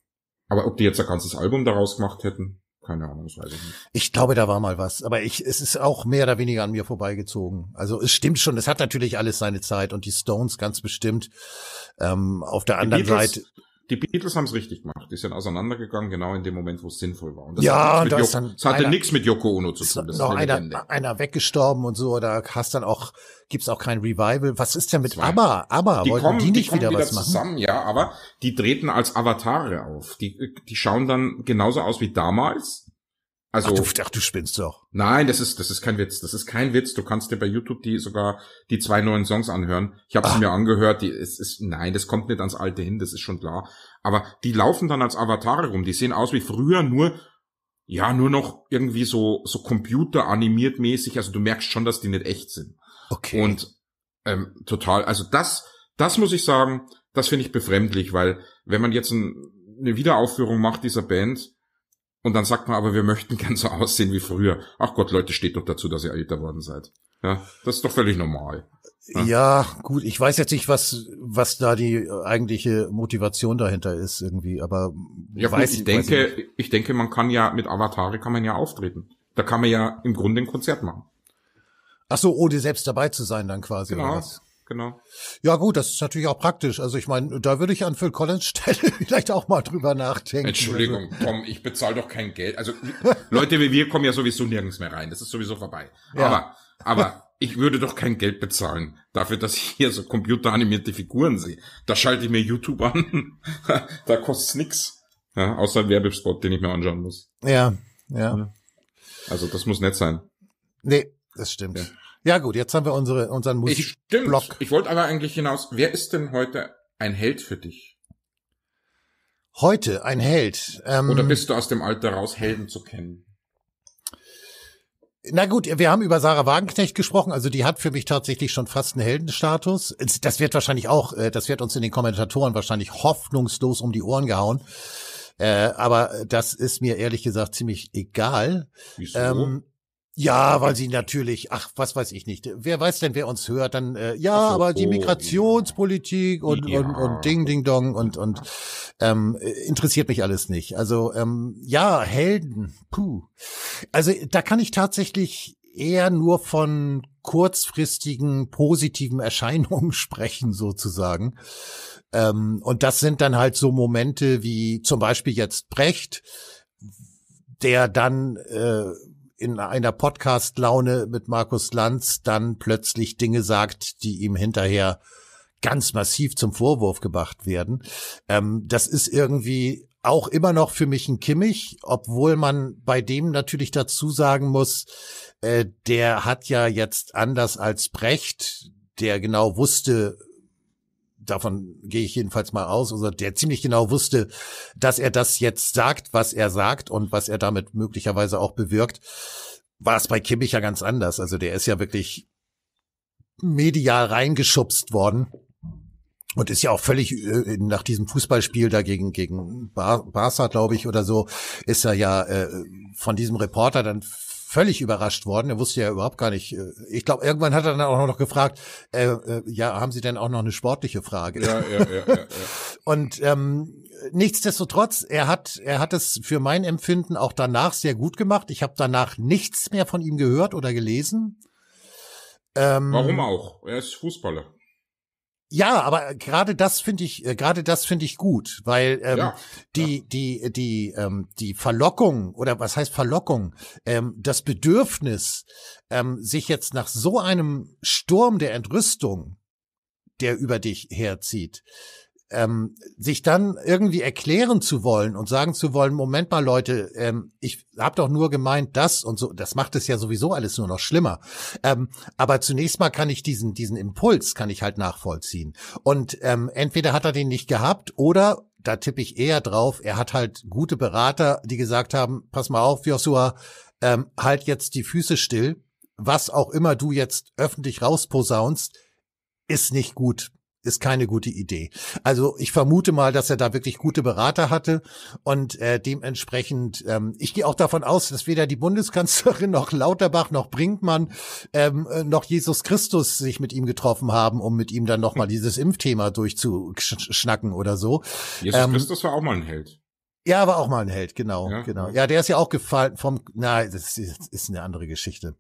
S1: aber ob die jetzt ein ganzes Album daraus gemacht hätten, keine Ahnung, das weiß ich
S3: nicht. Ich glaube, da war mal was, aber ich, es ist auch mehr oder weniger an mir vorbeigezogen. Also es stimmt schon, es hat natürlich alles seine Zeit und die Stones ganz bestimmt. Ähm, auf der anderen Beatles, Seite
S1: die Beatles haben es richtig gemacht. Die sind auseinandergegangen, genau in dem Moment, wo es sinnvoll war. Und das ja, hat da dann es hatte einer, nichts mit Yoko Ono zu tun. Das ist noch eine einer,
S3: einer weggestorben und so, da hast dann auch, gibt's auch kein Revival. Was ist denn mit Zwei. ABBA? ABBA, die wollten kommen, die nicht die wieder, wieder was machen? zusammen, ja, aber die
S1: treten als Avatare auf. Die, äh, die schauen dann genauso aus wie damals also, ach du, ach, du spinnst doch. Nein, das ist, das ist kein Witz. Das ist kein Witz. Du kannst dir bei YouTube die sogar die zwei neuen Songs anhören. Ich habe sie ah. mir angehört. Die, es ist, nein, das kommt nicht ans Alte hin. Das ist schon klar. Aber die laufen dann als Avatare rum. Die sehen aus wie früher nur, ja, nur noch irgendwie so, so computeranimiert mäßig. Also du merkst schon, dass die nicht echt sind. Okay. Und, ähm, total. Also das, das muss ich sagen, das finde ich befremdlich, weil wenn man jetzt ein, eine Wiederaufführung macht dieser Band, und dann sagt man aber, wir möchten gern so aussehen wie früher. Ach Gott, Leute, steht doch dazu, dass ihr älter worden seid. Ja, das ist doch völlig normal.
S3: Ja, ja gut, ich weiß jetzt nicht, was, was da die eigentliche Motivation dahinter ist irgendwie, aber ja, weiß, gut, ich denke,
S1: ich, ich denke, man kann ja mit Avatare kann man ja
S3: auftreten. Da kann man ja im Grunde ein Konzert machen. Ach so, ohne selbst dabei zu sein dann quasi. Genau. Oder was? genau. Ja gut, das ist natürlich auch praktisch. Also ich meine, da würde ich an Phil Collins Stelle vielleicht auch mal drüber nachdenken. Entschuldigung, also.
S1: Tom, ich bezahle doch kein Geld. Also Leute wie wir kommen ja sowieso nirgends mehr rein. Das ist sowieso vorbei. Ja. Aber, aber ich würde doch kein Geld bezahlen dafür, dass ich hier so computeranimierte Figuren sehe. Da schalte ich mir YouTube an.
S3: da kostet es nix.
S1: Ja, außer Werbespot, den ich mir anschauen muss.
S3: Ja, ja.
S1: Also das muss nett sein.
S3: Nee, das stimmt. Ja. Ja gut, jetzt haben wir unsere, unseren
S1: Musikblock. Ich, ich wollte aber eigentlich hinaus, wer ist denn heute ein Held für dich? Heute ein Held. Ähm, Oder bist du aus dem Alter raus, Helden zu kennen?
S3: Na gut, wir haben über Sarah Wagenknecht gesprochen, also die hat für mich tatsächlich schon fast einen Heldenstatus. Das wird wahrscheinlich auch, äh, das wird uns in den Kommentatoren wahrscheinlich hoffnungslos um die Ohren gehauen. Äh, aber das ist mir ehrlich gesagt ziemlich egal. Wieso? Ähm, ja, weil sie natürlich, ach, was weiß ich nicht. Wer weiß denn, wer uns hört, dann äh, ja, so, aber die oh, Migrationspolitik oh, und, ja. und und Ding Ding Dong und und ähm, interessiert mich alles nicht. Also ähm, ja, Helden, puh. Also da kann ich tatsächlich eher nur von kurzfristigen positiven Erscheinungen sprechen sozusagen. Ähm, und das sind dann halt so Momente wie zum Beispiel jetzt Brecht, der dann äh, in einer Podcast-Laune mit Markus Lanz dann plötzlich Dinge sagt, die ihm hinterher ganz massiv zum Vorwurf gemacht werden. Ähm, das ist irgendwie auch immer noch für mich ein Kimmich, obwohl man bei dem natürlich dazu sagen muss, äh, der hat ja jetzt anders als Brecht, der genau wusste, davon gehe ich jedenfalls mal aus, oder also der ziemlich genau wusste, dass er das jetzt sagt, was er sagt und was er damit möglicherweise auch bewirkt, war es bei Kimmich ja ganz anders. Also der ist ja wirklich medial reingeschubst worden und ist ja auch völlig äh, nach diesem Fußballspiel dagegen gegen Bar Barca, glaube ich, oder so, ist er ja äh, von diesem Reporter dann völlig überrascht worden. Er wusste ja überhaupt gar nicht. Äh, ich glaube, irgendwann hat er dann auch noch gefragt, äh, äh, ja, haben Sie denn auch noch eine sportliche Frage? Ja, ja, ja, ja, ja. Und ähm, nichtsdestotrotz, er hat, er hat es für mein Empfinden auch danach sehr gut gemacht. Ich habe danach nichts mehr von ihm gehört oder gelesen. Ähm, Warum auch?
S1: Er ist Fußballer.
S3: Ja, aber gerade das finde ich, äh, gerade das finde ich gut, weil ähm, ja, die, ja. die, die, ähm, die Verlockung oder was heißt Verlockung, ähm, das Bedürfnis, ähm, sich jetzt nach so einem Sturm der Entrüstung, der über dich herzieht, ähm, sich dann irgendwie erklären zu wollen und sagen zu wollen, Moment mal Leute, ähm, ich habe doch nur gemeint das und so, das macht es ja sowieso alles nur noch schlimmer. Ähm, aber zunächst mal kann ich diesen, diesen Impuls, kann ich halt nachvollziehen. Und ähm, entweder hat er den nicht gehabt oder da tippe ich eher drauf, er hat halt gute Berater, die gesagt haben, pass mal auf, Joshua, ähm, halt jetzt die Füße still, was auch immer du jetzt öffentlich rausposaunst, ist nicht gut ist keine gute Idee. Also ich vermute mal, dass er da wirklich gute Berater hatte und äh, dementsprechend, ähm, ich gehe auch davon aus, dass weder die Bundeskanzlerin noch Lauterbach noch Brinkmann ähm, äh, noch Jesus Christus sich mit ihm getroffen haben, um mit ihm dann nochmal dieses Impfthema durchzuschnacken oder so. Jesus ähm, Christus war auch mal ein Held. Ja, war auch mal ein Held, genau, ja. genau. Ja, der ist ja auch gefallen vom, na, das ist, ist eine andere Geschichte.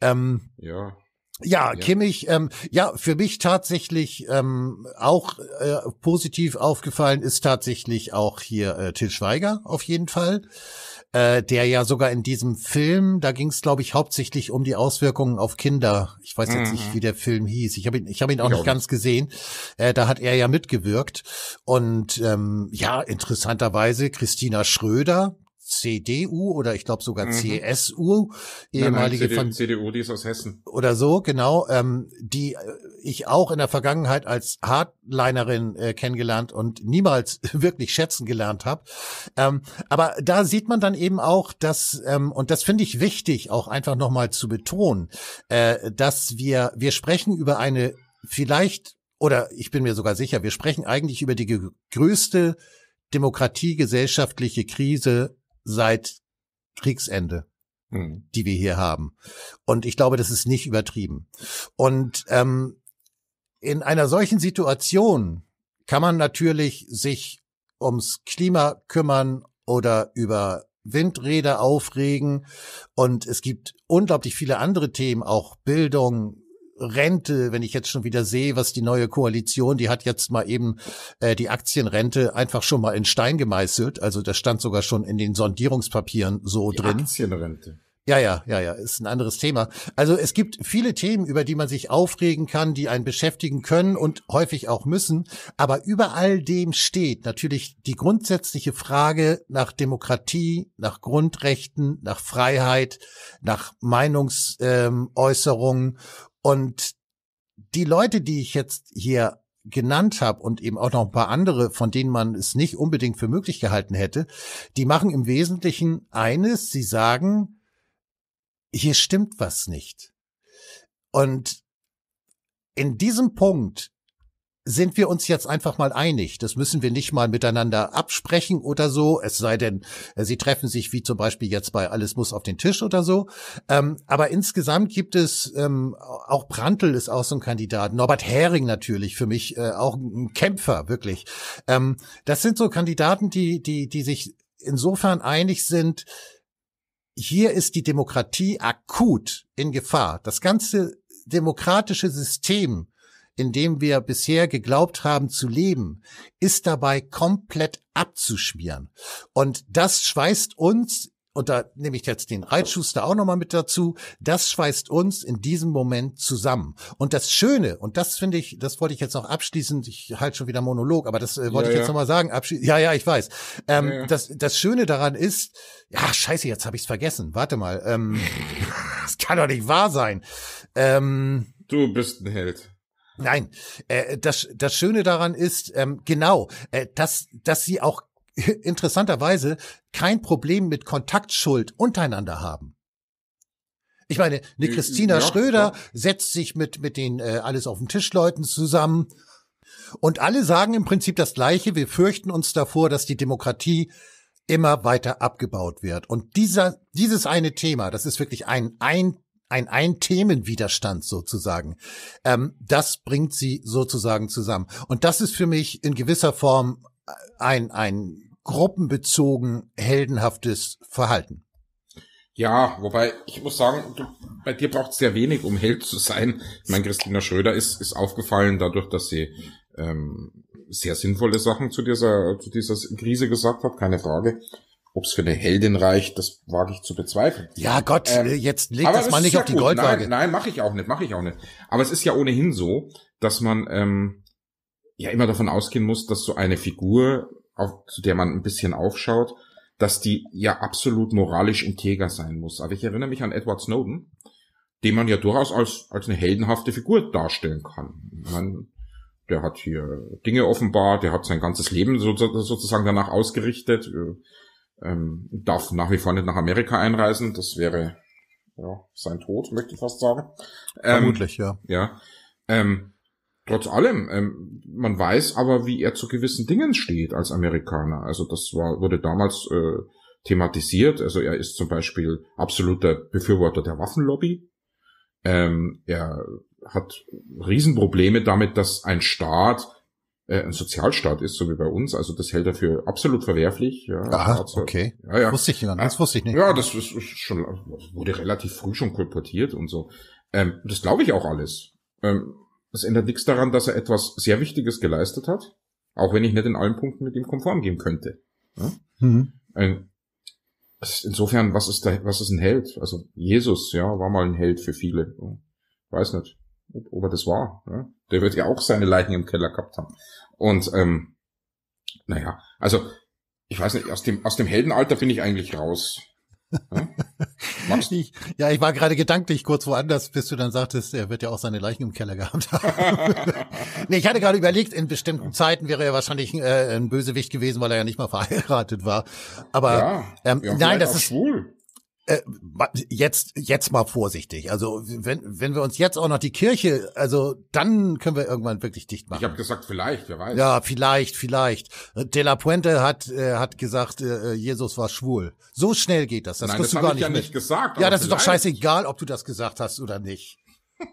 S3: Ähm, ja. Ja, ja, Kimmich, ähm, ja, für mich tatsächlich ähm, auch äh, positiv aufgefallen ist tatsächlich auch hier äh, Till Schweiger auf jeden Fall, äh, der ja sogar in diesem Film, da ging es glaube ich hauptsächlich um die Auswirkungen auf Kinder. Ich weiß jetzt mhm. nicht, wie der Film hieß. Ich habe ihn, ich habe ihn auch ich nicht auch. ganz gesehen. Äh, da hat er ja mitgewirkt und ähm, ja interessanterweise Christina Schröder CDU oder ich glaube sogar mhm. CSU, ehemalige nein, nein,
S1: CD, CDU, die ist aus Hessen.
S3: Oder so, genau, ähm, die äh, ich auch in der Vergangenheit als Hardlinerin äh, kennengelernt und niemals wirklich schätzen gelernt habe. Ähm, aber da sieht man dann eben auch, dass, ähm, und das finde ich wichtig, auch einfach nochmal zu betonen, äh, dass wir, wir sprechen über eine vielleicht, oder ich bin mir sogar sicher, wir sprechen eigentlich über die größte demokratiegesellschaftliche Krise seit Kriegsende, mhm. die wir hier haben. Und ich glaube, das ist nicht übertrieben. Und ähm, in einer solchen Situation kann man natürlich sich ums Klima kümmern oder über Windräder aufregen. Und es gibt unglaublich viele andere Themen, auch Bildung, Rente, wenn ich jetzt schon wieder sehe, was die neue Koalition, die hat jetzt mal eben äh, die Aktienrente einfach schon mal in Stein gemeißelt. Also das stand sogar schon in den Sondierungspapieren so die drin. Aktienrente. Ja, ja, ja, ja, ist ein anderes Thema. Also es gibt viele Themen, über die man sich aufregen kann, die einen beschäftigen können und häufig auch müssen. Aber über all dem steht natürlich die grundsätzliche Frage nach Demokratie, nach Grundrechten, nach Freiheit, nach Meinungsäußerungen und die Leute, die ich jetzt hier genannt habe und eben auch noch ein paar andere, von denen man es nicht unbedingt für möglich gehalten hätte, die machen im Wesentlichen eines, sie sagen, hier stimmt was nicht. Und in diesem Punkt sind wir uns jetzt einfach mal einig. Das müssen wir nicht mal miteinander absprechen oder so. Es sei denn, äh, sie treffen sich wie zum Beispiel jetzt bei Alles muss auf den Tisch oder so. Ähm, aber insgesamt gibt es, ähm, auch Brandl ist auch so ein Kandidat. Norbert Hering natürlich für mich äh, auch ein Kämpfer, wirklich. Ähm, das sind so Kandidaten, die, die, die sich insofern einig sind, hier ist die Demokratie akut in Gefahr. Das ganze demokratische System in dem wir bisher geglaubt haben zu leben, ist dabei komplett abzuschmieren. Und das schweißt uns und da nehme ich jetzt den Reitschuster auch nochmal mit dazu, das schweißt uns in diesem Moment zusammen. Und das Schöne, und das finde ich, das wollte ich jetzt noch abschließend, ich halte schon wieder Monolog, aber das äh, wollte ja, ich jetzt ja. nochmal sagen, abschließend, ja, ja, ich weiß. Ähm, ja, ja. Das, das Schöne daran ist, ja, scheiße, jetzt habe ich es vergessen, warte mal, ähm, das kann doch nicht wahr sein. Ähm, du bist ein Held. Nein, äh, das, das Schöne daran ist, ähm, genau, äh, dass, dass sie auch interessanterweise kein Problem mit Kontaktschuld untereinander haben. Ich meine, eine äh, Christina ja, Schröder ja. setzt sich mit, mit den äh, alles auf den Tisch Leuten zusammen und alle sagen im Prinzip das Gleiche. Wir fürchten uns davor, dass die Demokratie immer weiter abgebaut wird. Und dieser, dieses eine Thema, das ist wirklich ein, ein ein Ein-Themen-Widerstand sozusagen. Ähm, das bringt sie sozusagen zusammen. Und das ist für mich in gewisser Form ein, ein gruppenbezogen heldenhaftes Verhalten. Ja,
S1: wobei ich muss sagen, du, bei dir braucht es sehr wenig, um Held zu sein. Ich meine, Christina Schröder ist, ist aufgefallen dadurch, dass sie ähm, sehr sinnvolle Sachen zu dieser, zu dieser Krise gesagt hat, keine Frage. Ob es für eine Heldin reicht, das wage ich zu bezweifeln.
S3: Ja Gott, ähm, äh, jetzt legt das mal nicht auf die gut. Goldwaage. Nein,
S1: nein mache ich auch nicht, mache ich auch nicht. Aber es ist ja ohnehin so, dass man ähm, ja immer davon ausgehen muss, dass so eine Figur, auf, zu der man ein bisschen aufschaut, dass die ja absolut moralisch integer sein muss. Aber ich erinnere mich an Edward Snowden, den man ja durchaus als, als eine heldenhafte Figur darstellen kann. Man, der hat hier Dinge offenbart, der hat sein ganzes Leben so, sozusagen danach ausgerichtet, ähm, darf nach wie vor nicht nach Amerika einreisen. Das wäre ja, sein Tod, möchte ich fast sagen. Ähm, Vermutlich, ja. Ja. Ähm, trotz allem, ähm, man weiß aber, wie er zu gewissen Dingen steht als Amerikaner. Also das war, wurde damals äh, thematisiert. Also er ist zum Beispiel absoluter Befürworter der Waffenlobby. Ähm, er hat Riesenprobleme damit, dass ein Staat äh, ein Sozialstaat ist, so wie bei uns. Also das hält er für absolut verwerflich. Ja, Aha, also, okay. Ja, ja. Wusste ich ja, das wusste ich nicht. Ja, das ist schon, wurde relativ früh schon kolportiert und so. Ähm, das glaube ich auch alles. Ähm, ändert nichts daran, dass er etwas sehr Wichtiges geleistet hat, auch wenn ich nicht in allen Punkten mit ihm konform gehen könnte. Ja? Mhm. Ähm, insofern, was ist, da, was ist ein Held? Also Jesus, ja, war mal ein Held für viele. Weiß nicht ob er das war. Ja? Der wird ja auch seine Leichen im Keller gehabt haben. Und ähm, naja, also ich weiß nicht, aus dem, aus dem Heldenalter bin ich eigentlich raus.
S3: Ja, ich, ja, ich war gerade gedanklich kurz woanders, bis du dann sagtest, er wird ja auch seine Leichen im Keller gehabt haben. nee, ich hatte gerade überlegt, in bestimmten Zeiten wäre er wahrscheinlich äh, ein Bösewicht gewesen, weil er ja nicht mal verheiratet war. Aber ja, ähm, ja, nein, das ist schwul. Äh, jetzt jetzt mal vorsichtig. Also wenn wenn wir uns jetzt auch noch die Kirche, also dann können wir irgendwann wirklich dicht machen. Ich habe gesagt, vielleicht, wer weiß. Ja, vielleicht, vielleicht. De la Puente hat äh, hat gesagt, äh, äh Jesus war schwul. So schnell geht das. Das Nein, kriegst das du gar nicht, ja nicht gesagt. Ja, das vielleicht. ist doch scheißegal, ob du das gesagt hast oder nicht.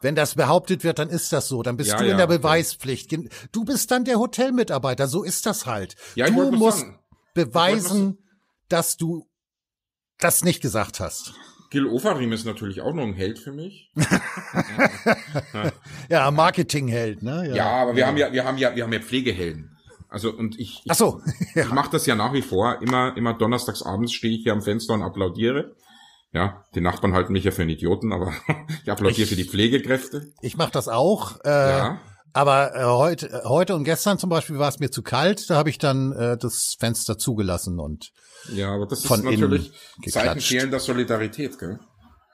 S3: Wenn das behauptet wird, dann ist das so. Dann bist ja, du in ja, der Beweispflicht. Ja. Du bist dann der Hotelmitarbeiter. So ist das halt. du musst sagen. beweisen, dass du das nicht gesagt hast. Gil Ofarim ist natürlich auch noch ein Held für mich. ja, Marketingheld, ne? Ja. ja, aber wir ja. haben
S1: ja, wir haben ja, wir haben ja Pflegehelden. Also und ich, ich, Ach so, ja. ich mache das ja nach wie vor. Immer, immer donnerstags abends stehe ich hier am Fenster und applaudiere. Ja, die Nachbarn halten mich ja für einen Idioten, aber ich applaudiere ich, für die
S3: Pflegekräfte. Ich mache das auch. Äh, ja. Aber äh, heute, äh, heute und gestern zum Beispiel war es mir zu kalt. Da habe ich dann äh, das Fenster zugelassen und ja, aber das ist natürlich Zeichen
S1: fehlender Solidarität, gell?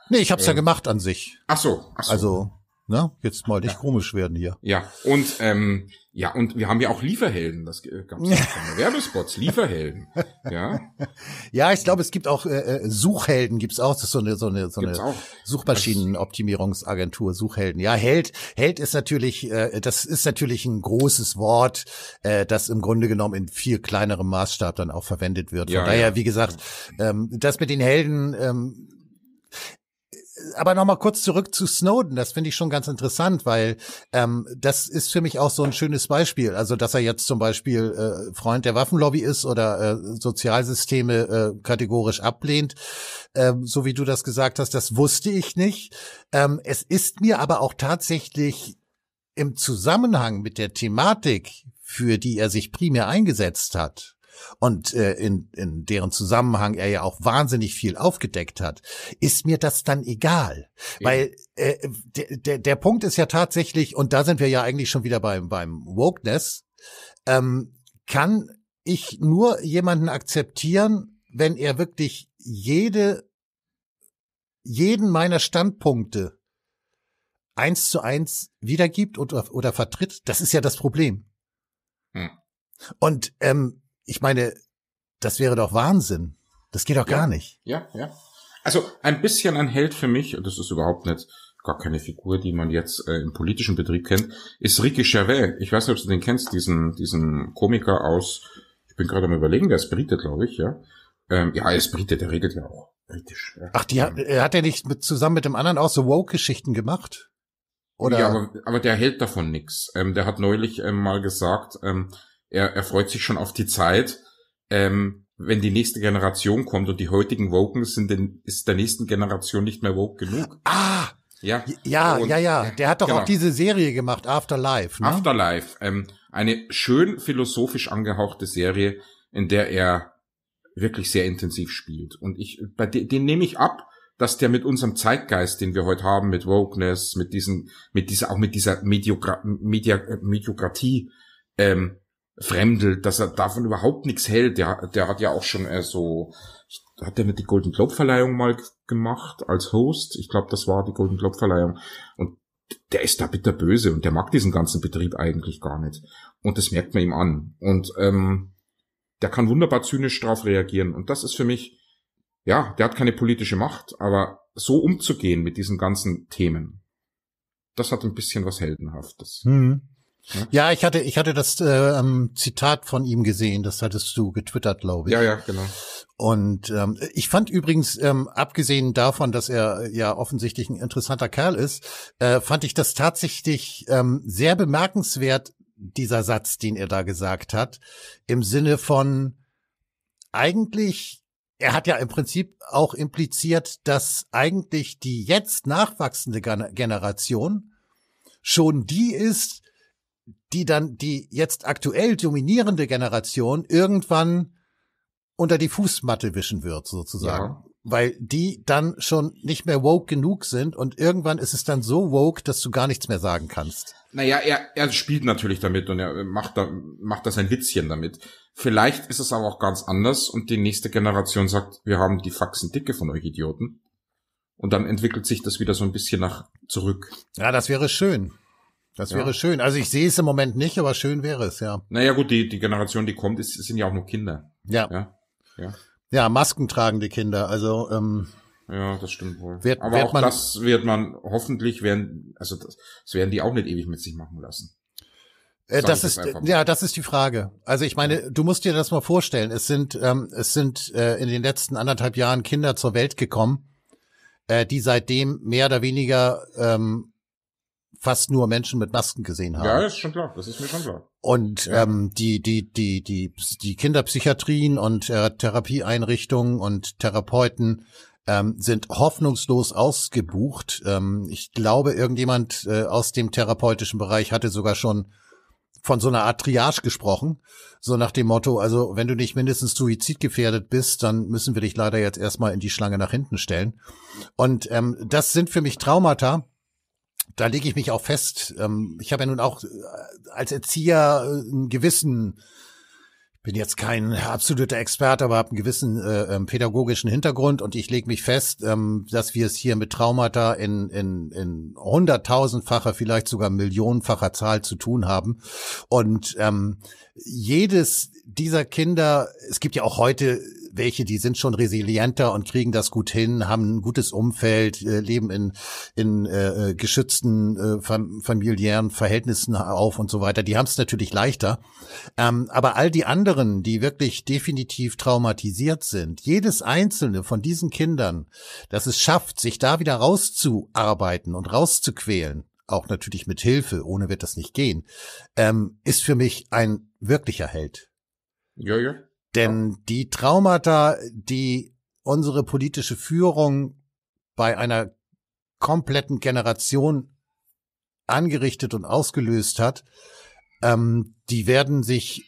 S1: Nee, ich hab's ähm. ja gemacht an sich. Ach so, ach so. Also,
S3: ne, jetzt mal nicht ja. komisch werden hier. Ja,
S1: und ähm, ja, und wir haben ja auch Lieferhelden, das äh, gab es ja
S3: keine Werbespots, Lieferhelden. Ja, ja ich glaube, es gibt auch äh, äh, Suchhelden, gibt's auch, das ist so eine, so eine, so eine Suchmaschinenoptimierungsagentur, Suchhelden. Ja, Held, Held ist natürlich, äh, das ist natürlich ein großes Wort, äh, das im Grunde genommen in viel kleinerem Maßstab dann auch verwendet wird. Von ja, daher, ja. wie gesagt, ähm, das mit den Helden ähm, aber nochmal kurz zurück zu Snowden, das finde ich schon ganz interessant, weil ähm, das ist für mich auch so ein schönes Beispiel. Also, dass er jetzt zum Beispiel äh, Freund der Waffenlobby ist oder äh, Sozialsysteme äh, kategorisch ablehnt, ähm, so wie du das gesagt hast, das wusste ich nicht. Ähm, es ist mir aber auch tatsächlich im Zusammenhang mit der Thematik, für die er sich primär eingesetzt hat, und äh, in, in deren Zusammenhang er ja auch wahnsinnig viel aufgedeckt hat, ist mir das dann egal. Ja. Weil äh, der, der, der Punkt ist ja tatsächlich, und da sind wir ja eigentlich schon wieder beim, beim Wokeness, ähm, kann ich nur jemanden akzeptieren, wenn er wirklich jede, jeden meiner Standpunkte eins zu eins wiedergibt oder, oder vertritt, das ist ja das Problem. Hm. Und ähm, ich meine, das wäre doch Wahnsinn. Das geht doch ja, gar nicht.
S1: Ja, ja. Also ein bisschen ein Held für mich, und das ist überhaupt nicht gar keine Figur, die man jetzt äh, im politischen Betrieb kennt, ist Ricky Gervais. Ich weiß nicht, ob du den kennst, diesen, diesen Komiker aus, ich bin gerade am überlegen, der ist Brite, glaube ich, ja. Ähm, ja, er ist Brite, der redet ja auch britisch. Ja.
S3: Ach, die hat, äh, hat er nicht mit, zusammen mit dem anderen auch so Woke-Geschichten gemacht? Oder? Ja, aber,
S1: aber der hält davon nichts. Ähm, der hat neulich ähm, mal gesagt, ähm, er, er freut sich schon auf die Zeit, ähm, wenn die nächste Generation kommt und die heutigen Woken sind, denn ist der nächsten Generation nicht mehr woke genug. Ah! Ja, ja, und, ja, ja. Der hat doch genau. auch diese
S3: Serie gemacht, Afterlife. Ne?
S1: Afterlife, ähm, eine schön philosophisch angehauchte Serie, in der er wirklich sehr intensiv spielt. Und ich, bei den, den nehme ich ab, dass der mit unserem Zeitgeist, den wir heute haben, mit Wokeness, mit diesen, mit dieser, auch mit dieser Mediogra Media Mediokratie, ähm, fremdelt, dass er davon überhaupt nichts hält. Der, der hat ja auch schon äh, so, hat er mit die Golden Globe Verleihung mal gemacht als Host. Ich glaube, das war die Golden Globe Verleihung. Und der ist da bitterböse und der mag diesen ganzen Betrieb eigentlich gar nicht. Und das merkt man ihm an. Und ähm, der kann wunderbar zynisch drauf reagieren. Und das ist für mich, ja, der hat keine politische Macht, aber so umzugehen mit diesen ganzen Themen, das hat ein bisschen
S3: was Heldenhaftes. Mhm. Ne? Ja, ich hatte, ich hatte das äh, Zitat von ihm gesehen, das hattest du getwittert, glaube ich. Ja, ja, genau. Und ähm, ich fand übrigens, ähm, abgesehen davon, dass er ja offensichtlich ein interessanter Kerl ist, äh, fand ich das tatsächlich ähm, sehr bemerkenswert, dieser Satz, den er da gesagt hat, im Sinne von eigentlich, er hat ja im Prinzip auch impliziert, dass eigentlich die jetzt nachwachsende Generation schon die ist, die dann die jetzt aktuell dominierende Generation irgendwann unter die Fußmatte wischen wird, sozusagen. Ja. Weil die dann schon nicht mehr woke genug sind und irgendwann ist es dann so woke, dass du gar nichts mehr sagen kannst.
S1: Naja, er, er spielt natürlich damit und er macht da, macht das ein Witzchen damit. Vielleicht ist es aber auch ganz anders und die nächste Generation sagt, wir haben die Faxen dicke von euch Idioten. Und dann entwickelt sich das wieder so ein bisschen nach zurück. Ja, das wäre schön.
S3: Das ja. wäre schön. Also ich sehe es im Moment nicht, aber schön wäre es, ja. Naja, gut, die, die
S1: Generation, die kommt, ist, sind ja auch nur Kinder.
S3: Ja. Ja, ja. ja Masken tragende Kinder. Also, ähm,
S1: ja, das stimmt wohl. Wird, aber wird auch man, das wird man hoffentlich werden, also das, das werden die auch nicht ewig mit sich machen lassen.
S3: Äh, das ist ja, das ist die Frage. Also ich meine, du musst dir das mal vorstellen. Es sind ähm, es sind äh, in den letzten anderthalb Jahren Kinder zur Welt gekommen, äh, die seitdem mehr oder weniger ähm, fast nur Menschen mit Masken gesehen haben. Ja, ist schon klar, das ist mir schon klar. Und ja. ähm, die, die, die, die, die Kinderpsychiatrien und äh, Therapieeinrichtungen und Therapeuten ähm, sind hoffnungslos ausgebucht. Ähm, ich glaube, irgendjemand äh, aus dem therapeutischen Bereich hatte sogar schon von so einer Art Triage gesprochen, so nach dem Motto, also wenn du nicht mindestens suizidgefährdet bist, dann müssen wir dich leider jetzt erstmal in die Schlange nach hinten stellen. Und ähm, das sind für mich Traumata, da lege ich mich auch fest. Ähm, ich habe ja nun auch äh, als Erzieher äh, einen gewissen, ich bin jetzt kein absoluter Experte, aber habe einen gewissen äh, ähm, pädagogischen Hintergrund und ich lege mich fest, ähm, dass wir es hier mit Traumata in, in, in hunderttausendfacher, vielleicht sogar millionenfacher Zahl zu tun haben. Und ähm, jedes dieser Kinder, es gibt ja auch heute welche, die sind schon resilienter und kriegen das gut hin, haben ein gutes Umfeld, äh, leben in, in äh, äh geschützten äh, fam familiären Verhältnissen auf und so weiter. Die haben es natürlich leichter. Ähm, aber all die anderen, die wirklich definitiv traumatisiert sind, jedes einzelne von diesen Kindern, das es schafft, sich da wieder rauszuarbeiten und rauszuquälen, auch natürlich mit Hilfe, ohne wird das nicht gehen, ähm, ist für mich ein wirklicher Held. Jürgen? Denn die Traumata, die unsere politische Führung bei einer kompletten Generation angerichtet und ausgelöst hat, ähm, die werden sich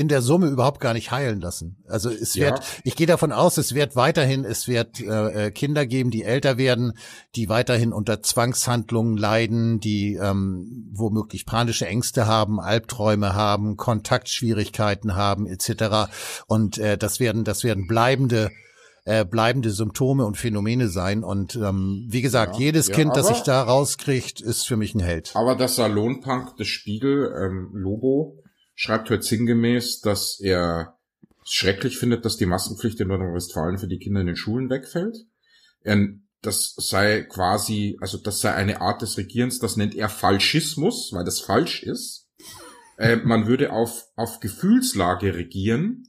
S3: in der Summe überhaupt gar nicht heilen lassen. Also es wird, ja. ich gehe davon aus, es wird weiterhin, es wird äh, äh, Kinder geben, die älter werden, die weiterhin unter Zwangshandlungen leiden, die ähm, womöglich panische Ängste haben, Albträume haben, Kontaktschwierigkeiten haben etc. Und äh, das werden, das werden bleibende äh, bleibende Symptome und Phänomene sein. Und ähm, wie gesagt, ja, jedes ja, Kind, das sich da rauskriegt, ist für mich ein Held.
S1: Aber das Salonpunk des Spiegel, ähm, Lobo, schreibt heute halt sinngemäß, dass er schrecklich findet, dass die Maskenpflicht in Nordrhein-Westfalen für die Kinder in den Schulen wegfällt. Er, das sei quasi, also das sei eine Art des Regierens, das nennt er Falschismus, weil das falsch ist. Äh, man würde auf, auf Gefühlslage regieren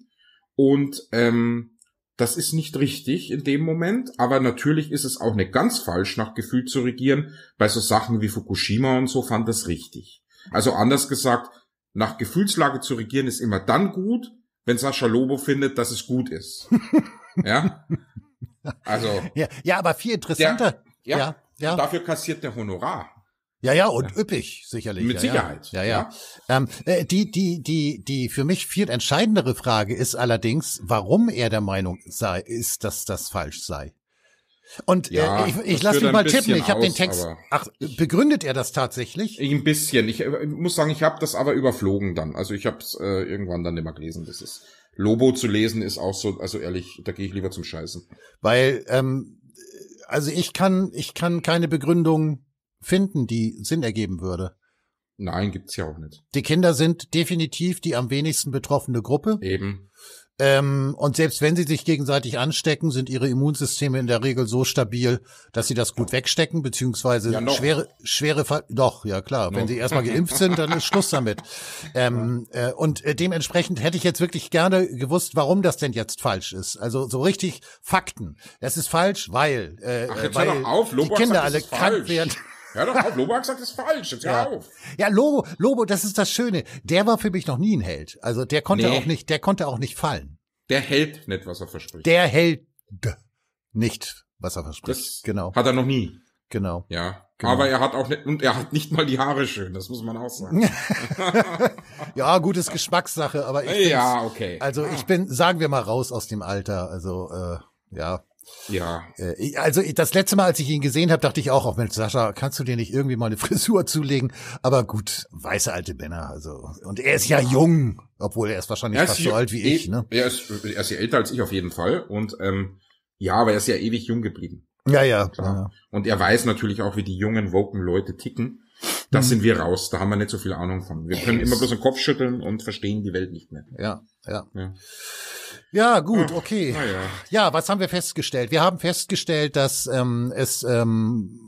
S1: und ähm, das ist nicht richtig in dem Moment, aber natürlich ist es auch nicht ganz falsch, nach Gefühl zu regieren. Bei so Sachen wie Fukushima und so fand das richtig. Also anders gesagt, nach Gefühlslage zu regieren ist immer dann gut, wenn Sascha Lobo findet, dass es gut ist. ja? Also. Ja, ja, aber viel interessanter. Der, ja, ja, ja. Dafür kassiert der Honorar.
S3: Ja, ja, und ja. üppig, sicherlich. Mit ja, Sicherheit. Ja, ja. ja. Ähm, äh, die, die, die, die für mich viel entscheidendere Frage ist allerdings, warum er der Meinung sei, ist, dass das falsch sei. Und äh, ja, äh, ich, ich lasse mich mal tippen, ich habe den Text. Ach, begründet er
S1: das tatsächlich? Ein bisschen. Ich, ich äh, muss sagen, ich habe das aber überflogen dann. Also ich habe es äh, irgendwann
S3: dann immer gelesen. Das ist Lobo zu lesen ist auch so, also ehrlich, da gehe ich lieber zum Scheißen. Weil, ähm, also ich kann, ich kann keine Begründung finden, die Sinn ergeben würde. Nein, gibt's ja auch nicht. Die Kinder sind definitiv die am wenigsten betroffene Gruppe. Eben. Ähm, und selbst wenn sie sich gegenseitig anstecken, sind ihre Immunsysteme in der Regel so stabil, dass sie das gut wegstecken, beziehungsweise ja, schwere, schwere Fall. Doch, ja klar. No. Wenn sie erstmal geimpft sind, dann ist Schluss damit. Ähm, äh, und äh, dementsprechend hätte ich jetzt wirklich gerne gewusst, warum das denn jetzt falsch ist. Also so richtig Fakten. Es ist falsch, weil, äh, Ach, weil auf, die Kinder alle krank werden. Ja, doch, auf, Lobo hat
S1: gesagt, das ist falsch. Jetzt ja. auf.
S3: Ja, Lobo, Lobo, das ist das Schöne. Der war für mich noch nie ein Held. Also der konnte nee. auch nicht, der konnte auch nicht fallen.
S1: Der hält nicht, was er verspricht. Der
S3: hält nicht, was er verspricht. Das genau. Hat er noch nie. Genau. Ja. Genau. Aber er hat
S1: auch nicht, und er hat nicht mal die Haare schön, das muss man auch sagen.
S3: ja, gutes
S1: Geschmackssache, aber ich Ja, okay. Also ich ah.
S3: bin, sagen wir mal, raus aus dem Alter. Also, äh, ja. Ja. Äh, also das letzte Mal, als ich ihn gesehen habe, dachte ich auch, oh Mensch, Sascha, kannst du dir nicht irgendwie mal eine Frisur zulegen? Aber gut, weiße alte Männer, also. Und er ist ja jung, obwohl er ist wahrscheinlich er ist fast so alt wie eh, ich, ne?
S1: Er ist, er ist ja älter als ich auf jeden Fall. Und ähm, ja, aber er ist ja ewig jung geblieben. Ja, ja. Klar. Ja. Und er weiß natürlich auch, wie die jungen, woken Leute ticken. Das hm. sind wir raus, da haben wir nicht so viel Ahnung von. Wir yes. können immer bloß den Kopf schütteln und verstehen die Welt nicht mehr.
S3: Ja, ja. ja. Ja, gut, okay. ja. ja, was haben wir festgestellt? Wir haben festgestellt, dass ähm, es ähm,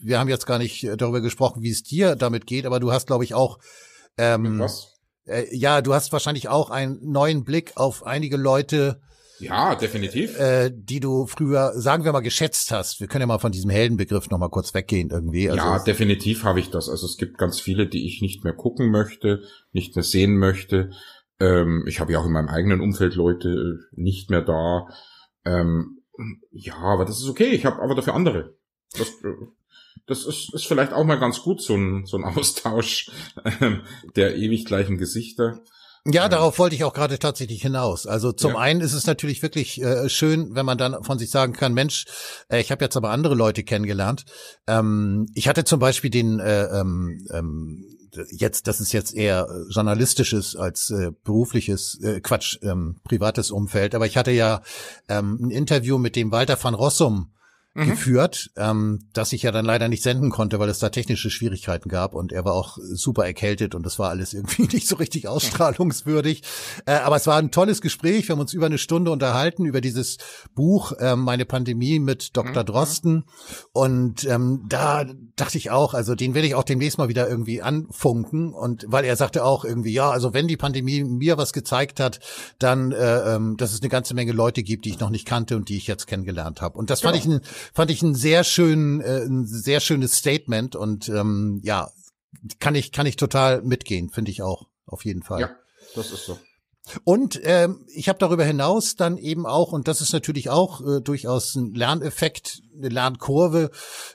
S3: wir haben jetzt gar nicht äh, darüber gesprochen, wie es dir damit geht, aber du hast, glaube ich, auch ähm, was? Äh, ja, du hast wahrscheinlich auch einen neuen Blick auf einige Leute. Ja, definitiv. Äh, die du früher, sagen wir mal, geschätzt hast. Wir können ja mal von diesem Heldenbegriff noch mal kurz weggehen irgendwie. Also ja, definitiv habe
S1: ich das. Also es gibt ganz viele, die ich nicht mehr gucken möchte, nicht mehr sehen möchte. Ähm, ich habe ja auch in meinem eigenen Umfeld Leute äh, nicht mehr da. Ähm, ja, aber das ist okay. Ich habe aber dafür andere. Das, äh, das ist, ist vielleicht auch mal ganz gut, so ein, so ein Austausch ähm, der ewig gleichen Gesichter.
S3: Ja, ähm. darauf wollte ich auch gerade tatsächlich hinaus. Also zum ja. einen ist es natürlich wirklich äh, schön, wenn man dann von sich sagen kann, Mensch, äh, ich habe jetzt aber andere Leute kennengelernt. Ähm, ich hatte zum Beispiel den äh, ähm, ähm jetzt, das ist jetzt eher äh, journalistisches als äh, berufliches, äh, Quatsch, ähm, privates Umfeld. Aber ich hatte ja ähm, ein Interview mit dem Walter van Rossum mhm. geführt, ähm, das ich ja dann leider nicht senden konnte, weil es da technische Schwierigkeiten gab und er war auch super erkältet und das war alles irgendwie nicht so richtig ausstrahlungswürdig. Äh, aber es war ein tolles Gespräch. Wir haben uns über eine Stunde unterhalten über dieses Buch ähm, Meine Pandemie mit Dr. Mhm. Drosten und ähm, da dachte ich auch, also den werde ich auch demnächst mal wieder irgendwie anfunken und weil er sagte auch irgendwie, ja, also wenn die Pandemie mir was gezeigt hat, dann, äh, ähm, dass es eine ganze Menge Leute gibt, die ich noch nicht kannte und die ich jetzt kennengelernt habe. Und das genau. fand ich ein fand ich ein sehr schön, äh, ein sehr schönes Statement und ähm, ja, kann ich kann ich total mitgehen, finde ich auch auf jeden Fall. Ja, das ist so. Und ähm, ich habe darüber hinaus dann eben auch, und das ist natürlich auch äh, durchaus ein Lerneffekt, eine Lernkurve,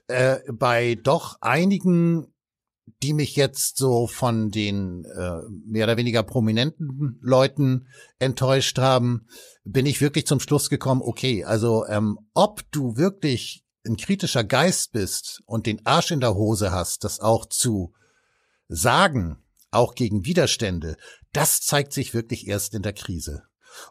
S3: äh, bei doch einigen die mich jetzt so von den äh, mehr oder weniger prominenten Leuten enttäuscht haben, bin ich wirklich zum Schluss gekommen, okay, also ähm, ob du wirklich ein kritischer Geist bist und den Arsch in der Hose hast, das auch zu sagen, auch gegen Widerstände, das zeigt sich wirklich erst in der Krise.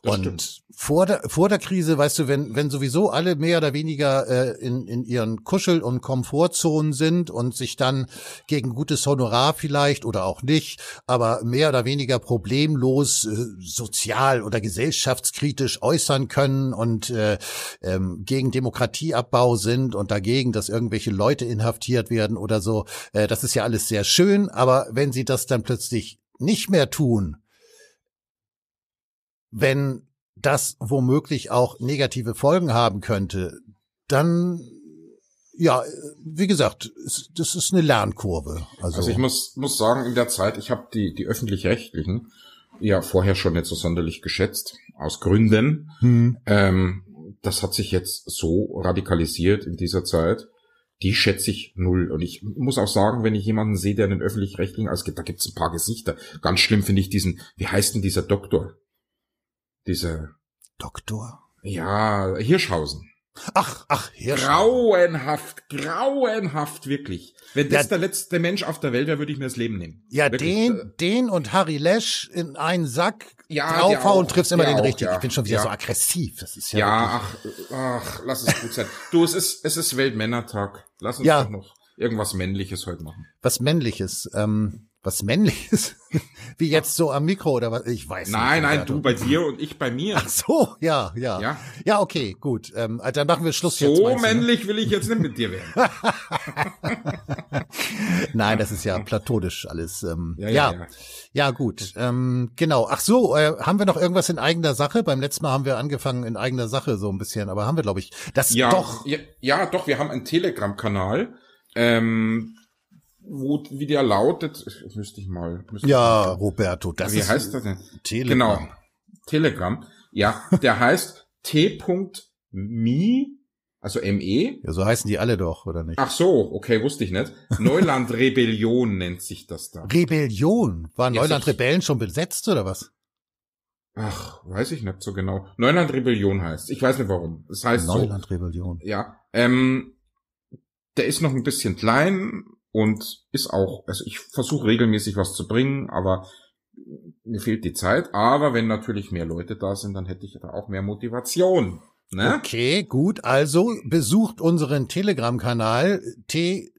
S3: Das und vor der, vor der Krise, weißt du, wenn, wenn sowieso alle mehr oder weniger äh, in, in ihren Kuschel- und Komfortzonen sind und sich dann gegen gutes Honorar vielleicht oder auch nicht, aber mehr oder weniger problemlos äh, sozial oder gesellschaftskritisch äußern können und äh, ähm, gegen Demokratieabbau sind und dagegen, dass irgendwelche Leute inhaftiert werden oder so, äh, das ist ja alles sehr schön, aber wenn sie das dann plötzlich nicht mehr tun, wenn das womöglich auch negative Folgen haben könnte, dann ja, wie gesagt, das ist eine Lernkurve. Also, also ich
S1: muss, muss sagen, in der Zeit, ich habe die, die öffentlich-rechtlichen ja vorher schon nicht so sonderlich geschätzt, aus Gründen. Hm. Ähm, das hat sich jetzt so radikalisiert in dieser Zeit. Die schätze ich null. Und ich muss auch sagen, wenn ich jemanden sehe, der einen öffentlich-rechtlichen, also da gibt es ein paar Gesichter. Ganz schlimm finde ich diesen, wie heißt denn dieser Doktor? Diese.
S3: Doktor?
S1: Ja, Hirschhausen. Ach, ach, Hirschhausen. Grauenhaft, grauenhaft, wirklich. Wenn das ja, der letzte Mensch
S3: auf der Welt wäre, würde ich mir das Leben nehmen. Ja, wirklich. den, äh, den und Harry Lesch in einen Sack ja, draufhauen und triffst immer den richtigen. Ja. Ich bin schon wieder ja. so aggressiv. Das ist ja. Ja, ach, ach, lass es
S1: gut sein. du, es ist, es ist Weltmännertag. Lass uns ja. doch noch irgendwas Männliches heute machen.
S3: Was Männliches, ähm was männliches, wie jetzt so am Mikro oder was, ich weiß nein, nicht. Nein, nein, du bei dir und ich bei mir. Ach so, ja, ja. Ja, ja okay, gut. Ähm, also dann machen wir Schluss so jetzt. So ne? männlich
S1: will ich jetzt nicht mit dir werden.
S3: nein, das ist ja platonisch alles. Ähm, ja, ja, ja, ja. gut. Ähm, genau. Ach so, äh, haben wir noch irgendwas in eigener Sache? Beim letzten Mal haben wir angefangen in eigener Sache so ein bisschen, aber haben wir, glaube ich, das ja, doch. Ja,
S1: ja, doch, wir haben einen Telegram-Kanal. Ähm, wo, wie der lautet, ich, müsste ich mal. Müsste ja,
S3: mal. Roberto, das wie ist. Wie heißt das denn? Telegram. Genau.
S1: Telegram. Ja, der heißt t.me, also ME. Ja, so heißen die alle doch, oder nicht? Ach so, okay, wusste ich nicht. Neuland Rebellion nennt sich das da.
S3: Rebellion? Waren Neuland Rebellen schon besetzt oder was?
S1: Ach, weiß ich nicht so genau. Neuland Rebellion heißt. Ich weiß nicht warum. Es das heißt Neuland Rebellion. So, ja. Ähm, der ist noch ein bisschen klein, und ist auch, also ich versuche regelmäßig was zu bringen, aber mir fehlt die Zeit. Aber
S3: wenn natürlich mehr Leute da sind, dann hätte ich da auch mehr Motivation. Ne? Okay, gut. Also besucht unseren Telegram-Kanal t.mi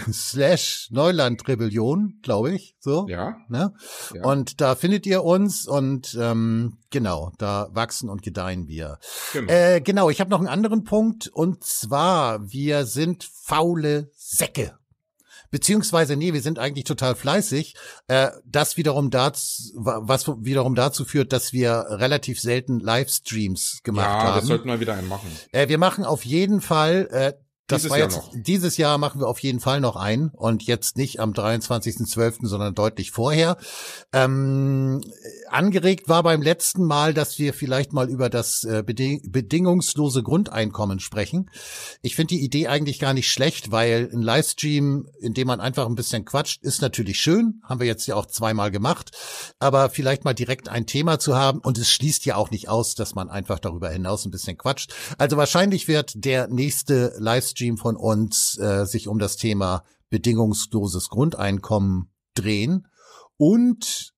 S3: slash Neuland-Rebellion, glaube ich. So. Ja. Ne? ja. Und da findet ihr uns und ähm, genau, da wachsen und gedeihen wir. Genau, äh, genau ich habe noch einen anderen Punkt und zwar, wir sind faule Säcke beziehungsweise nee, wir sind eigentlich total fleißig. Äh, das wiederum dazu, was wiederum dazu führt, dass wir relativ selten Livestreams gemacht ja, haben. Ja, das sollten wir wieder einen machen. Äh, wir machen auf jeden Fall äh, das dieses war jetzt, Jahr noch. Dieses Jahr machen wir auf jeden Fall noch einen und jetzt nicht am 23.12., sondern deutlich vorher. Ähm, angeregt war beim letzten Mal, dass wir vielleicht mal über das äh, beding bedingungslose Grundeinkommen sprechen. Ich finde die Idee eigentlich gar nicht schlecht, weil ein Livestream, in dem man einfach ein bisschen quatscht, ist natürlich schön. Haben wir jetzt ja auch zweimal gemacht. Aber vielleicht mal direkt ein Thema zu haben und es schließt ja auch nicht aus, dass man einfach darüber hinaus ein bisschen quatscht. Also wahrscheinlich wird der nächste Livestream Livestream von uns äh, sich um das Thema bedingungsloses Grundeinkommen drehen. Und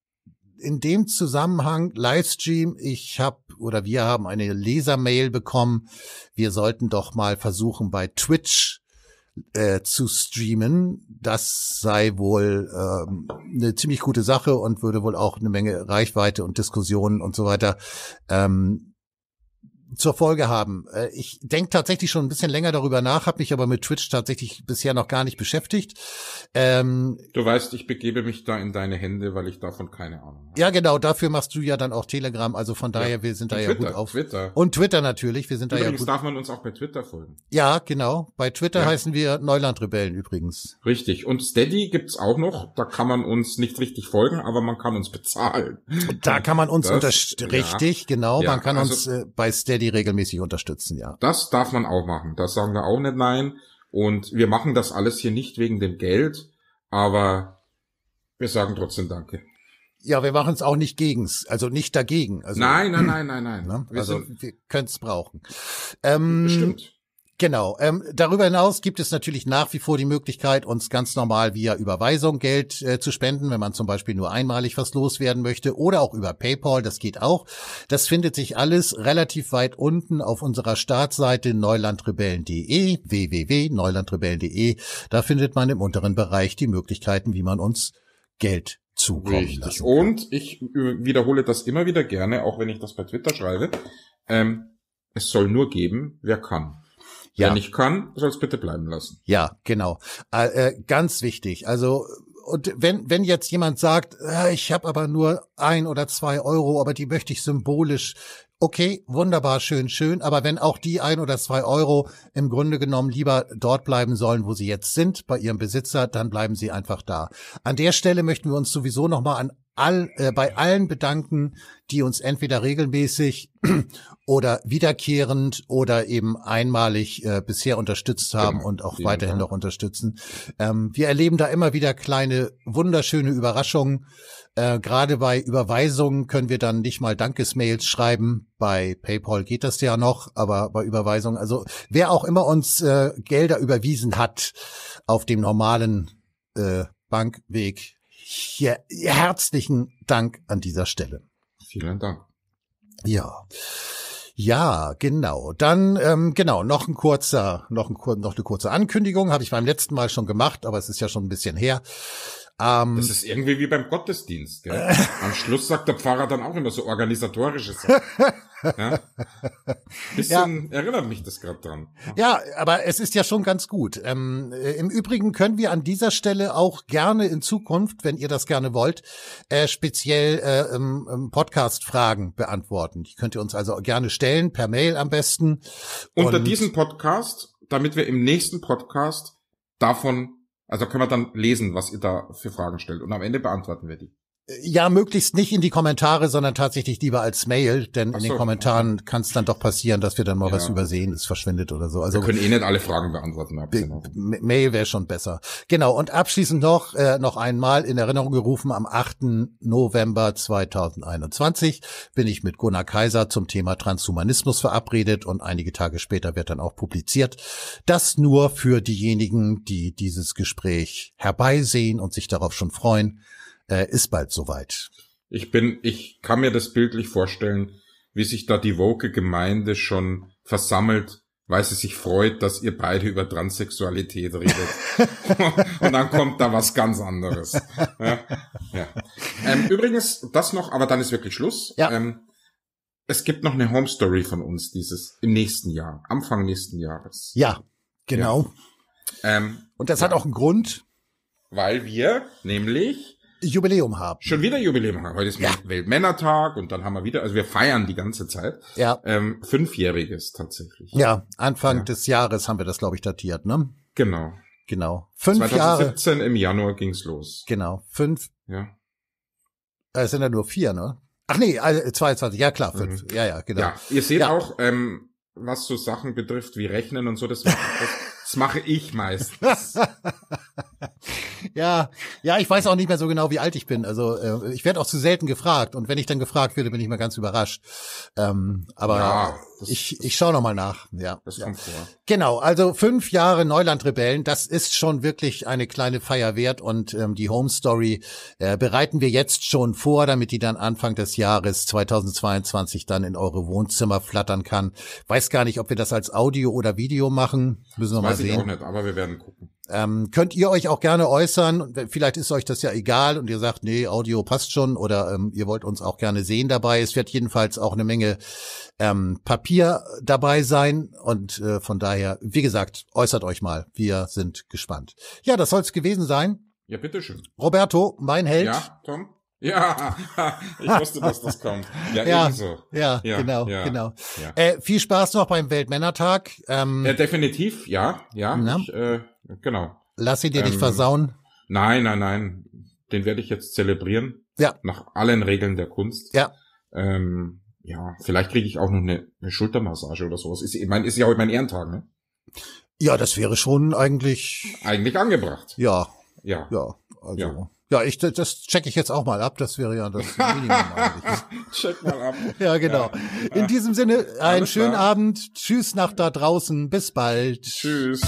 S3: in dem Zusammenhang Livestream, ich habe oder wir haben eine Lesermail bekommen. Wir sollten doch mal versuchen, bei Twitch äh, zu streamen. Das sei wohl ähm, eine ziemlich gute Sache und würde wohl auch eine Menge Reichweite und Diskussionen und so weiter ähm, zur Folge haben. Äh, ich denke tatsächlich schon ein bisschen länger darüber nach, habe mich aber mit Twitch tatsächlich bisher noch gar nicht beschäftigt. Ähm,
S1: du weißt, ich begebe mich da in deine Hände, weil ich davon keine Ahnung
S3: habe. Ja, genau, dafür machst du ja dann auch Telegram, also von daher, ja, wir sind da Twitter, ja gut auf. Twitter. Und Twitter natürlich, wir sind übrigens da ja gut. darf
S1: man uns auch bei Twitter folgen.
S3: Ja, genau, bei Twitter ja. heißen wir Neulandrebellen übrigens. Richtig,
S1: und Steady gibt's auch noch, da kann man uns nicht richtig folgen, aber man kann uns bezahlen. Da kann man uns das, richtig, genau. ja. genau, man kann also, uns äh, bei Steady die regelmäßig unterstützen, ja. Das darf man auch machen. Das sagen wir auch nicht nein. Und wir machen das alles hier nicht wegen dem
S3: Geld, aber wir sagen trotzdem Danke. Ja, wir machen es auch nicht gegens, also nicht dagegen. Also, nein, nein, nein, nein, nein. Ne? Wir also wir können es brauchen. Ähm, Bestimmt. Genau. Ähm, darüber hinaus gibt es natürlich nach wie vor die Möglichkeit, uns ganz normal via Überweisung Geld äh, zu spenden, wenn man zum Beispiel nur einmalig was loswerden möchte oder auch über PayPal, das geht auch. Das findet sich alles relativ weit unten auf unserer Startseite neulandrebellen.de, www.neulandrebellen.de. Da findet man im unteren Bereich die Möglichkeiten, wie man uns Geld zukommen Richtig. lassen
S1: kann. Und ich wiederhole das immer wieder gerne, auch wenn ich das bei Twitter schreibe. Ähm, es soll nur geben,
S3: wer kann. Ja. Wenn ich kann, soll es bitte bleiben lassen. Ja, genau. Äh, äh, ganz wichtig. Also und wenn, wenn jetzt jemand sagt, äh, ich habe aber nur ein oder zwei Euro, aber die möchte ich symbolisch, okay, wunderbar, schön, schön, aber wenn auch die ein oder zwei Euro im Grunde genommen lieber dort bleiben sollen, wo sie jetzt sind, bei ihrem Besitzer, dann bleiben sie einfach da. An der Stelle möchten wir uns sowieso nochmal an all, äh, bei allen bedanken, die uns entweder regelmäßig oder wiederkehrend oder eben einmalig äh, bisher unterstützt haben genau. und auch weiterhin genau. noch unterstützen. Ähm, wir erleben da immer wieder kleine, wunderschöne Überraschungen. Äh, Gerade bei Überweisungen können wir dann nicht mal Dankesmails schreiben. Bei PayPal geht das ja noch, aber bei Überweisungen, also wer auch immer uns äh, Gelder überwiesen hat auf dem normalen äh, Bankweg, ja, herzlichen Dank an dieser Stelle. Vielen Dank. Ja. Ja, genau. Dann ähm, genau noch ein kurzer, noch ein noch eine kurze Ankündigung habe ich beim letzten Mal schon gemacht, aber es ist ja schon ein bisschen her. Ähm, das ist irgendwie wie beim Gottesdienst. Gell? Am Schluss sagt der Pfarrer
S1: dann auch immer so organisatorische Sachen. ja?
S3: Bisschen ja.
S1: erinnert mich das gerade dran.
S3: Ja, aber es ist ja schon ganz gut. Ähm, äh, Im Übrigen können wir an dieser Stelle auch gerne in Zukunft, wenn ihr das gerne wollt, äh, speziell äh, ähm, Podcast-Fragen beantworten. Die könnt ihr uns also gerne stellen, per Mail am besten. Unter diesem Podcast, damit wir im nächsten Podcast davon also können wir
S1: dann lesen, was ihr da für Fragen stellt. Und am Ende beantworten wir die.
S3: Ja, möglichst nicht in die Kommentare, sondern tatsächlich lieber als Mail, denn so. in den Kommentaren kann es dann doch passieren, dass wir dann mal ja. was übersehen, es verschwindet oder so. Also wir können eh nicht alle Fragen beantworten. Genau. Mail wäre schon besser. Genau, und abschließend noch, äh, noch einmal in Erinnerung gerufen, am 8. November 2021 bin ich mit Gunnar Kaiser zum Thema Transhumanismus verabredet und einige Tage später wird dann auch publiziert. Das nur für diejenigen, die dieses Gespräch herbeisehen und sich darauf schon freuen äh, ist bald soweit.
S1: Ich bin, ich kann mir das bildlich vorstellen, wie sich da die woke Gemeinde schon versammelt, weil sie sich freut, dass ihr beide über Transsexualität redet. und dann kommt da was ganz anderes. Ja, ja. Ähm, übrigens, das noch, aber dann ist wirklich Schluss. Ja. Ähm, es gibt noch eine Home Story von uns dieses im nächsten Jahr, Anfang nächsten Jahres. Ja, genau. Ja. Ähm, und das hat auch einen Grund. Weil wir nämlich Jubiläum haben. Schon wieder Jubiläum haben. Heute ist ja. Weltmännertag und dann haben wir wieder, also wir feiern die ganze Zeit. Ja. Ähm, Fünfjähriges tatsächlich. Ja,
S3: Anfang ja. des Jahres haben wir das, glaube ich, datiert, ne? Genau. Genau. Fünf 2017 Jahre. im Januar ging's los. Genau. Fünf. Ja. Äh, es sind ja nur vier, ne? Ach nee, 22, also ja klar, fünf. Mhm. Ja, ja, genau. Ja,
S1: ihr seht ja. auch, ähm, was so Sachen betrifft wie Rechnen und so, das, das, das mache ich meistens.
S3: Ja, ja, ich weiß auch nicht mehr so genau, wie alt ich bin. Also äh, ich werde auch zu selten gefragt und wenn ich dann gefragt werde, bin ich mal ganz überrascht. Ähm, aber ja, das, ich, ich schaue nochmal nach. Ja,
S1: das ja. Kommt, ja.
S3: Genau, also fünf Jahre Neulandrebellen, das ist schon wirklich eine kleine Feier wert und ähm, die Home Story äh, bereiten wir jetzt schon vor, damit die dann Anfang des Jahres 2022 dann in eure Wohnzimmer flattern kann. Weiß gar nicht, ob wir das als Audio oder Video machen. Müssen wir mal sehen. Ich auch nicht, aber wir werden gucken. Ähm, könnt ihr euch auch gerne äußern. Vielleicht ist euch das ja egal und ihr sagt, nee, Audio passt schon oder ähm, ihr wollt uns auch gerne sehen dabei. Es wird jedenfalls auch eine Menge ähm, Papier dabei sein und äh, von daher, wie gesagt, äußert euch mal. Wir sind gespannt. Ja, das soll es gewesen sein. Ja, bitteschön. Roberto, mein Held. Ja,
S1: Tom. Ja, ich wusste, dass das kommt. Ja, ja ebenso. Ja, ja genau, ja, genau. Ja.
S3: Äh, viel Spaß noch beim Weltmännertag. Ähm, ja,
S1: definitiv, ja, ja. Ich, äh, Genau. Lass sie dir ähm, nicht versauen. Nein, nein, nein. Den werde ich jetzt zelebrieren. Ja. Nach allen Regeln der Kunst. Ja. Ähm, ja, vielleicht kriege ich auch noch eine, eine Schultermassage oder sowas. Ist, ich meine, ist ja heute
S3: mein Ehrentag, ne? Ja, das wäre schon eigentlich. Eigentlich angebracht. Ja. Ja. Ja. Also. Ja. Ja, ich, das checke ich jetzt auch mal ab. Das wäre ja das Minimum eigentlich. Check mal ab. ja, genau. Ja. In diesem Sinne, einen Alles schönen klar. Abend. Tschüss nach da draußen. Bis bald. Tschüss.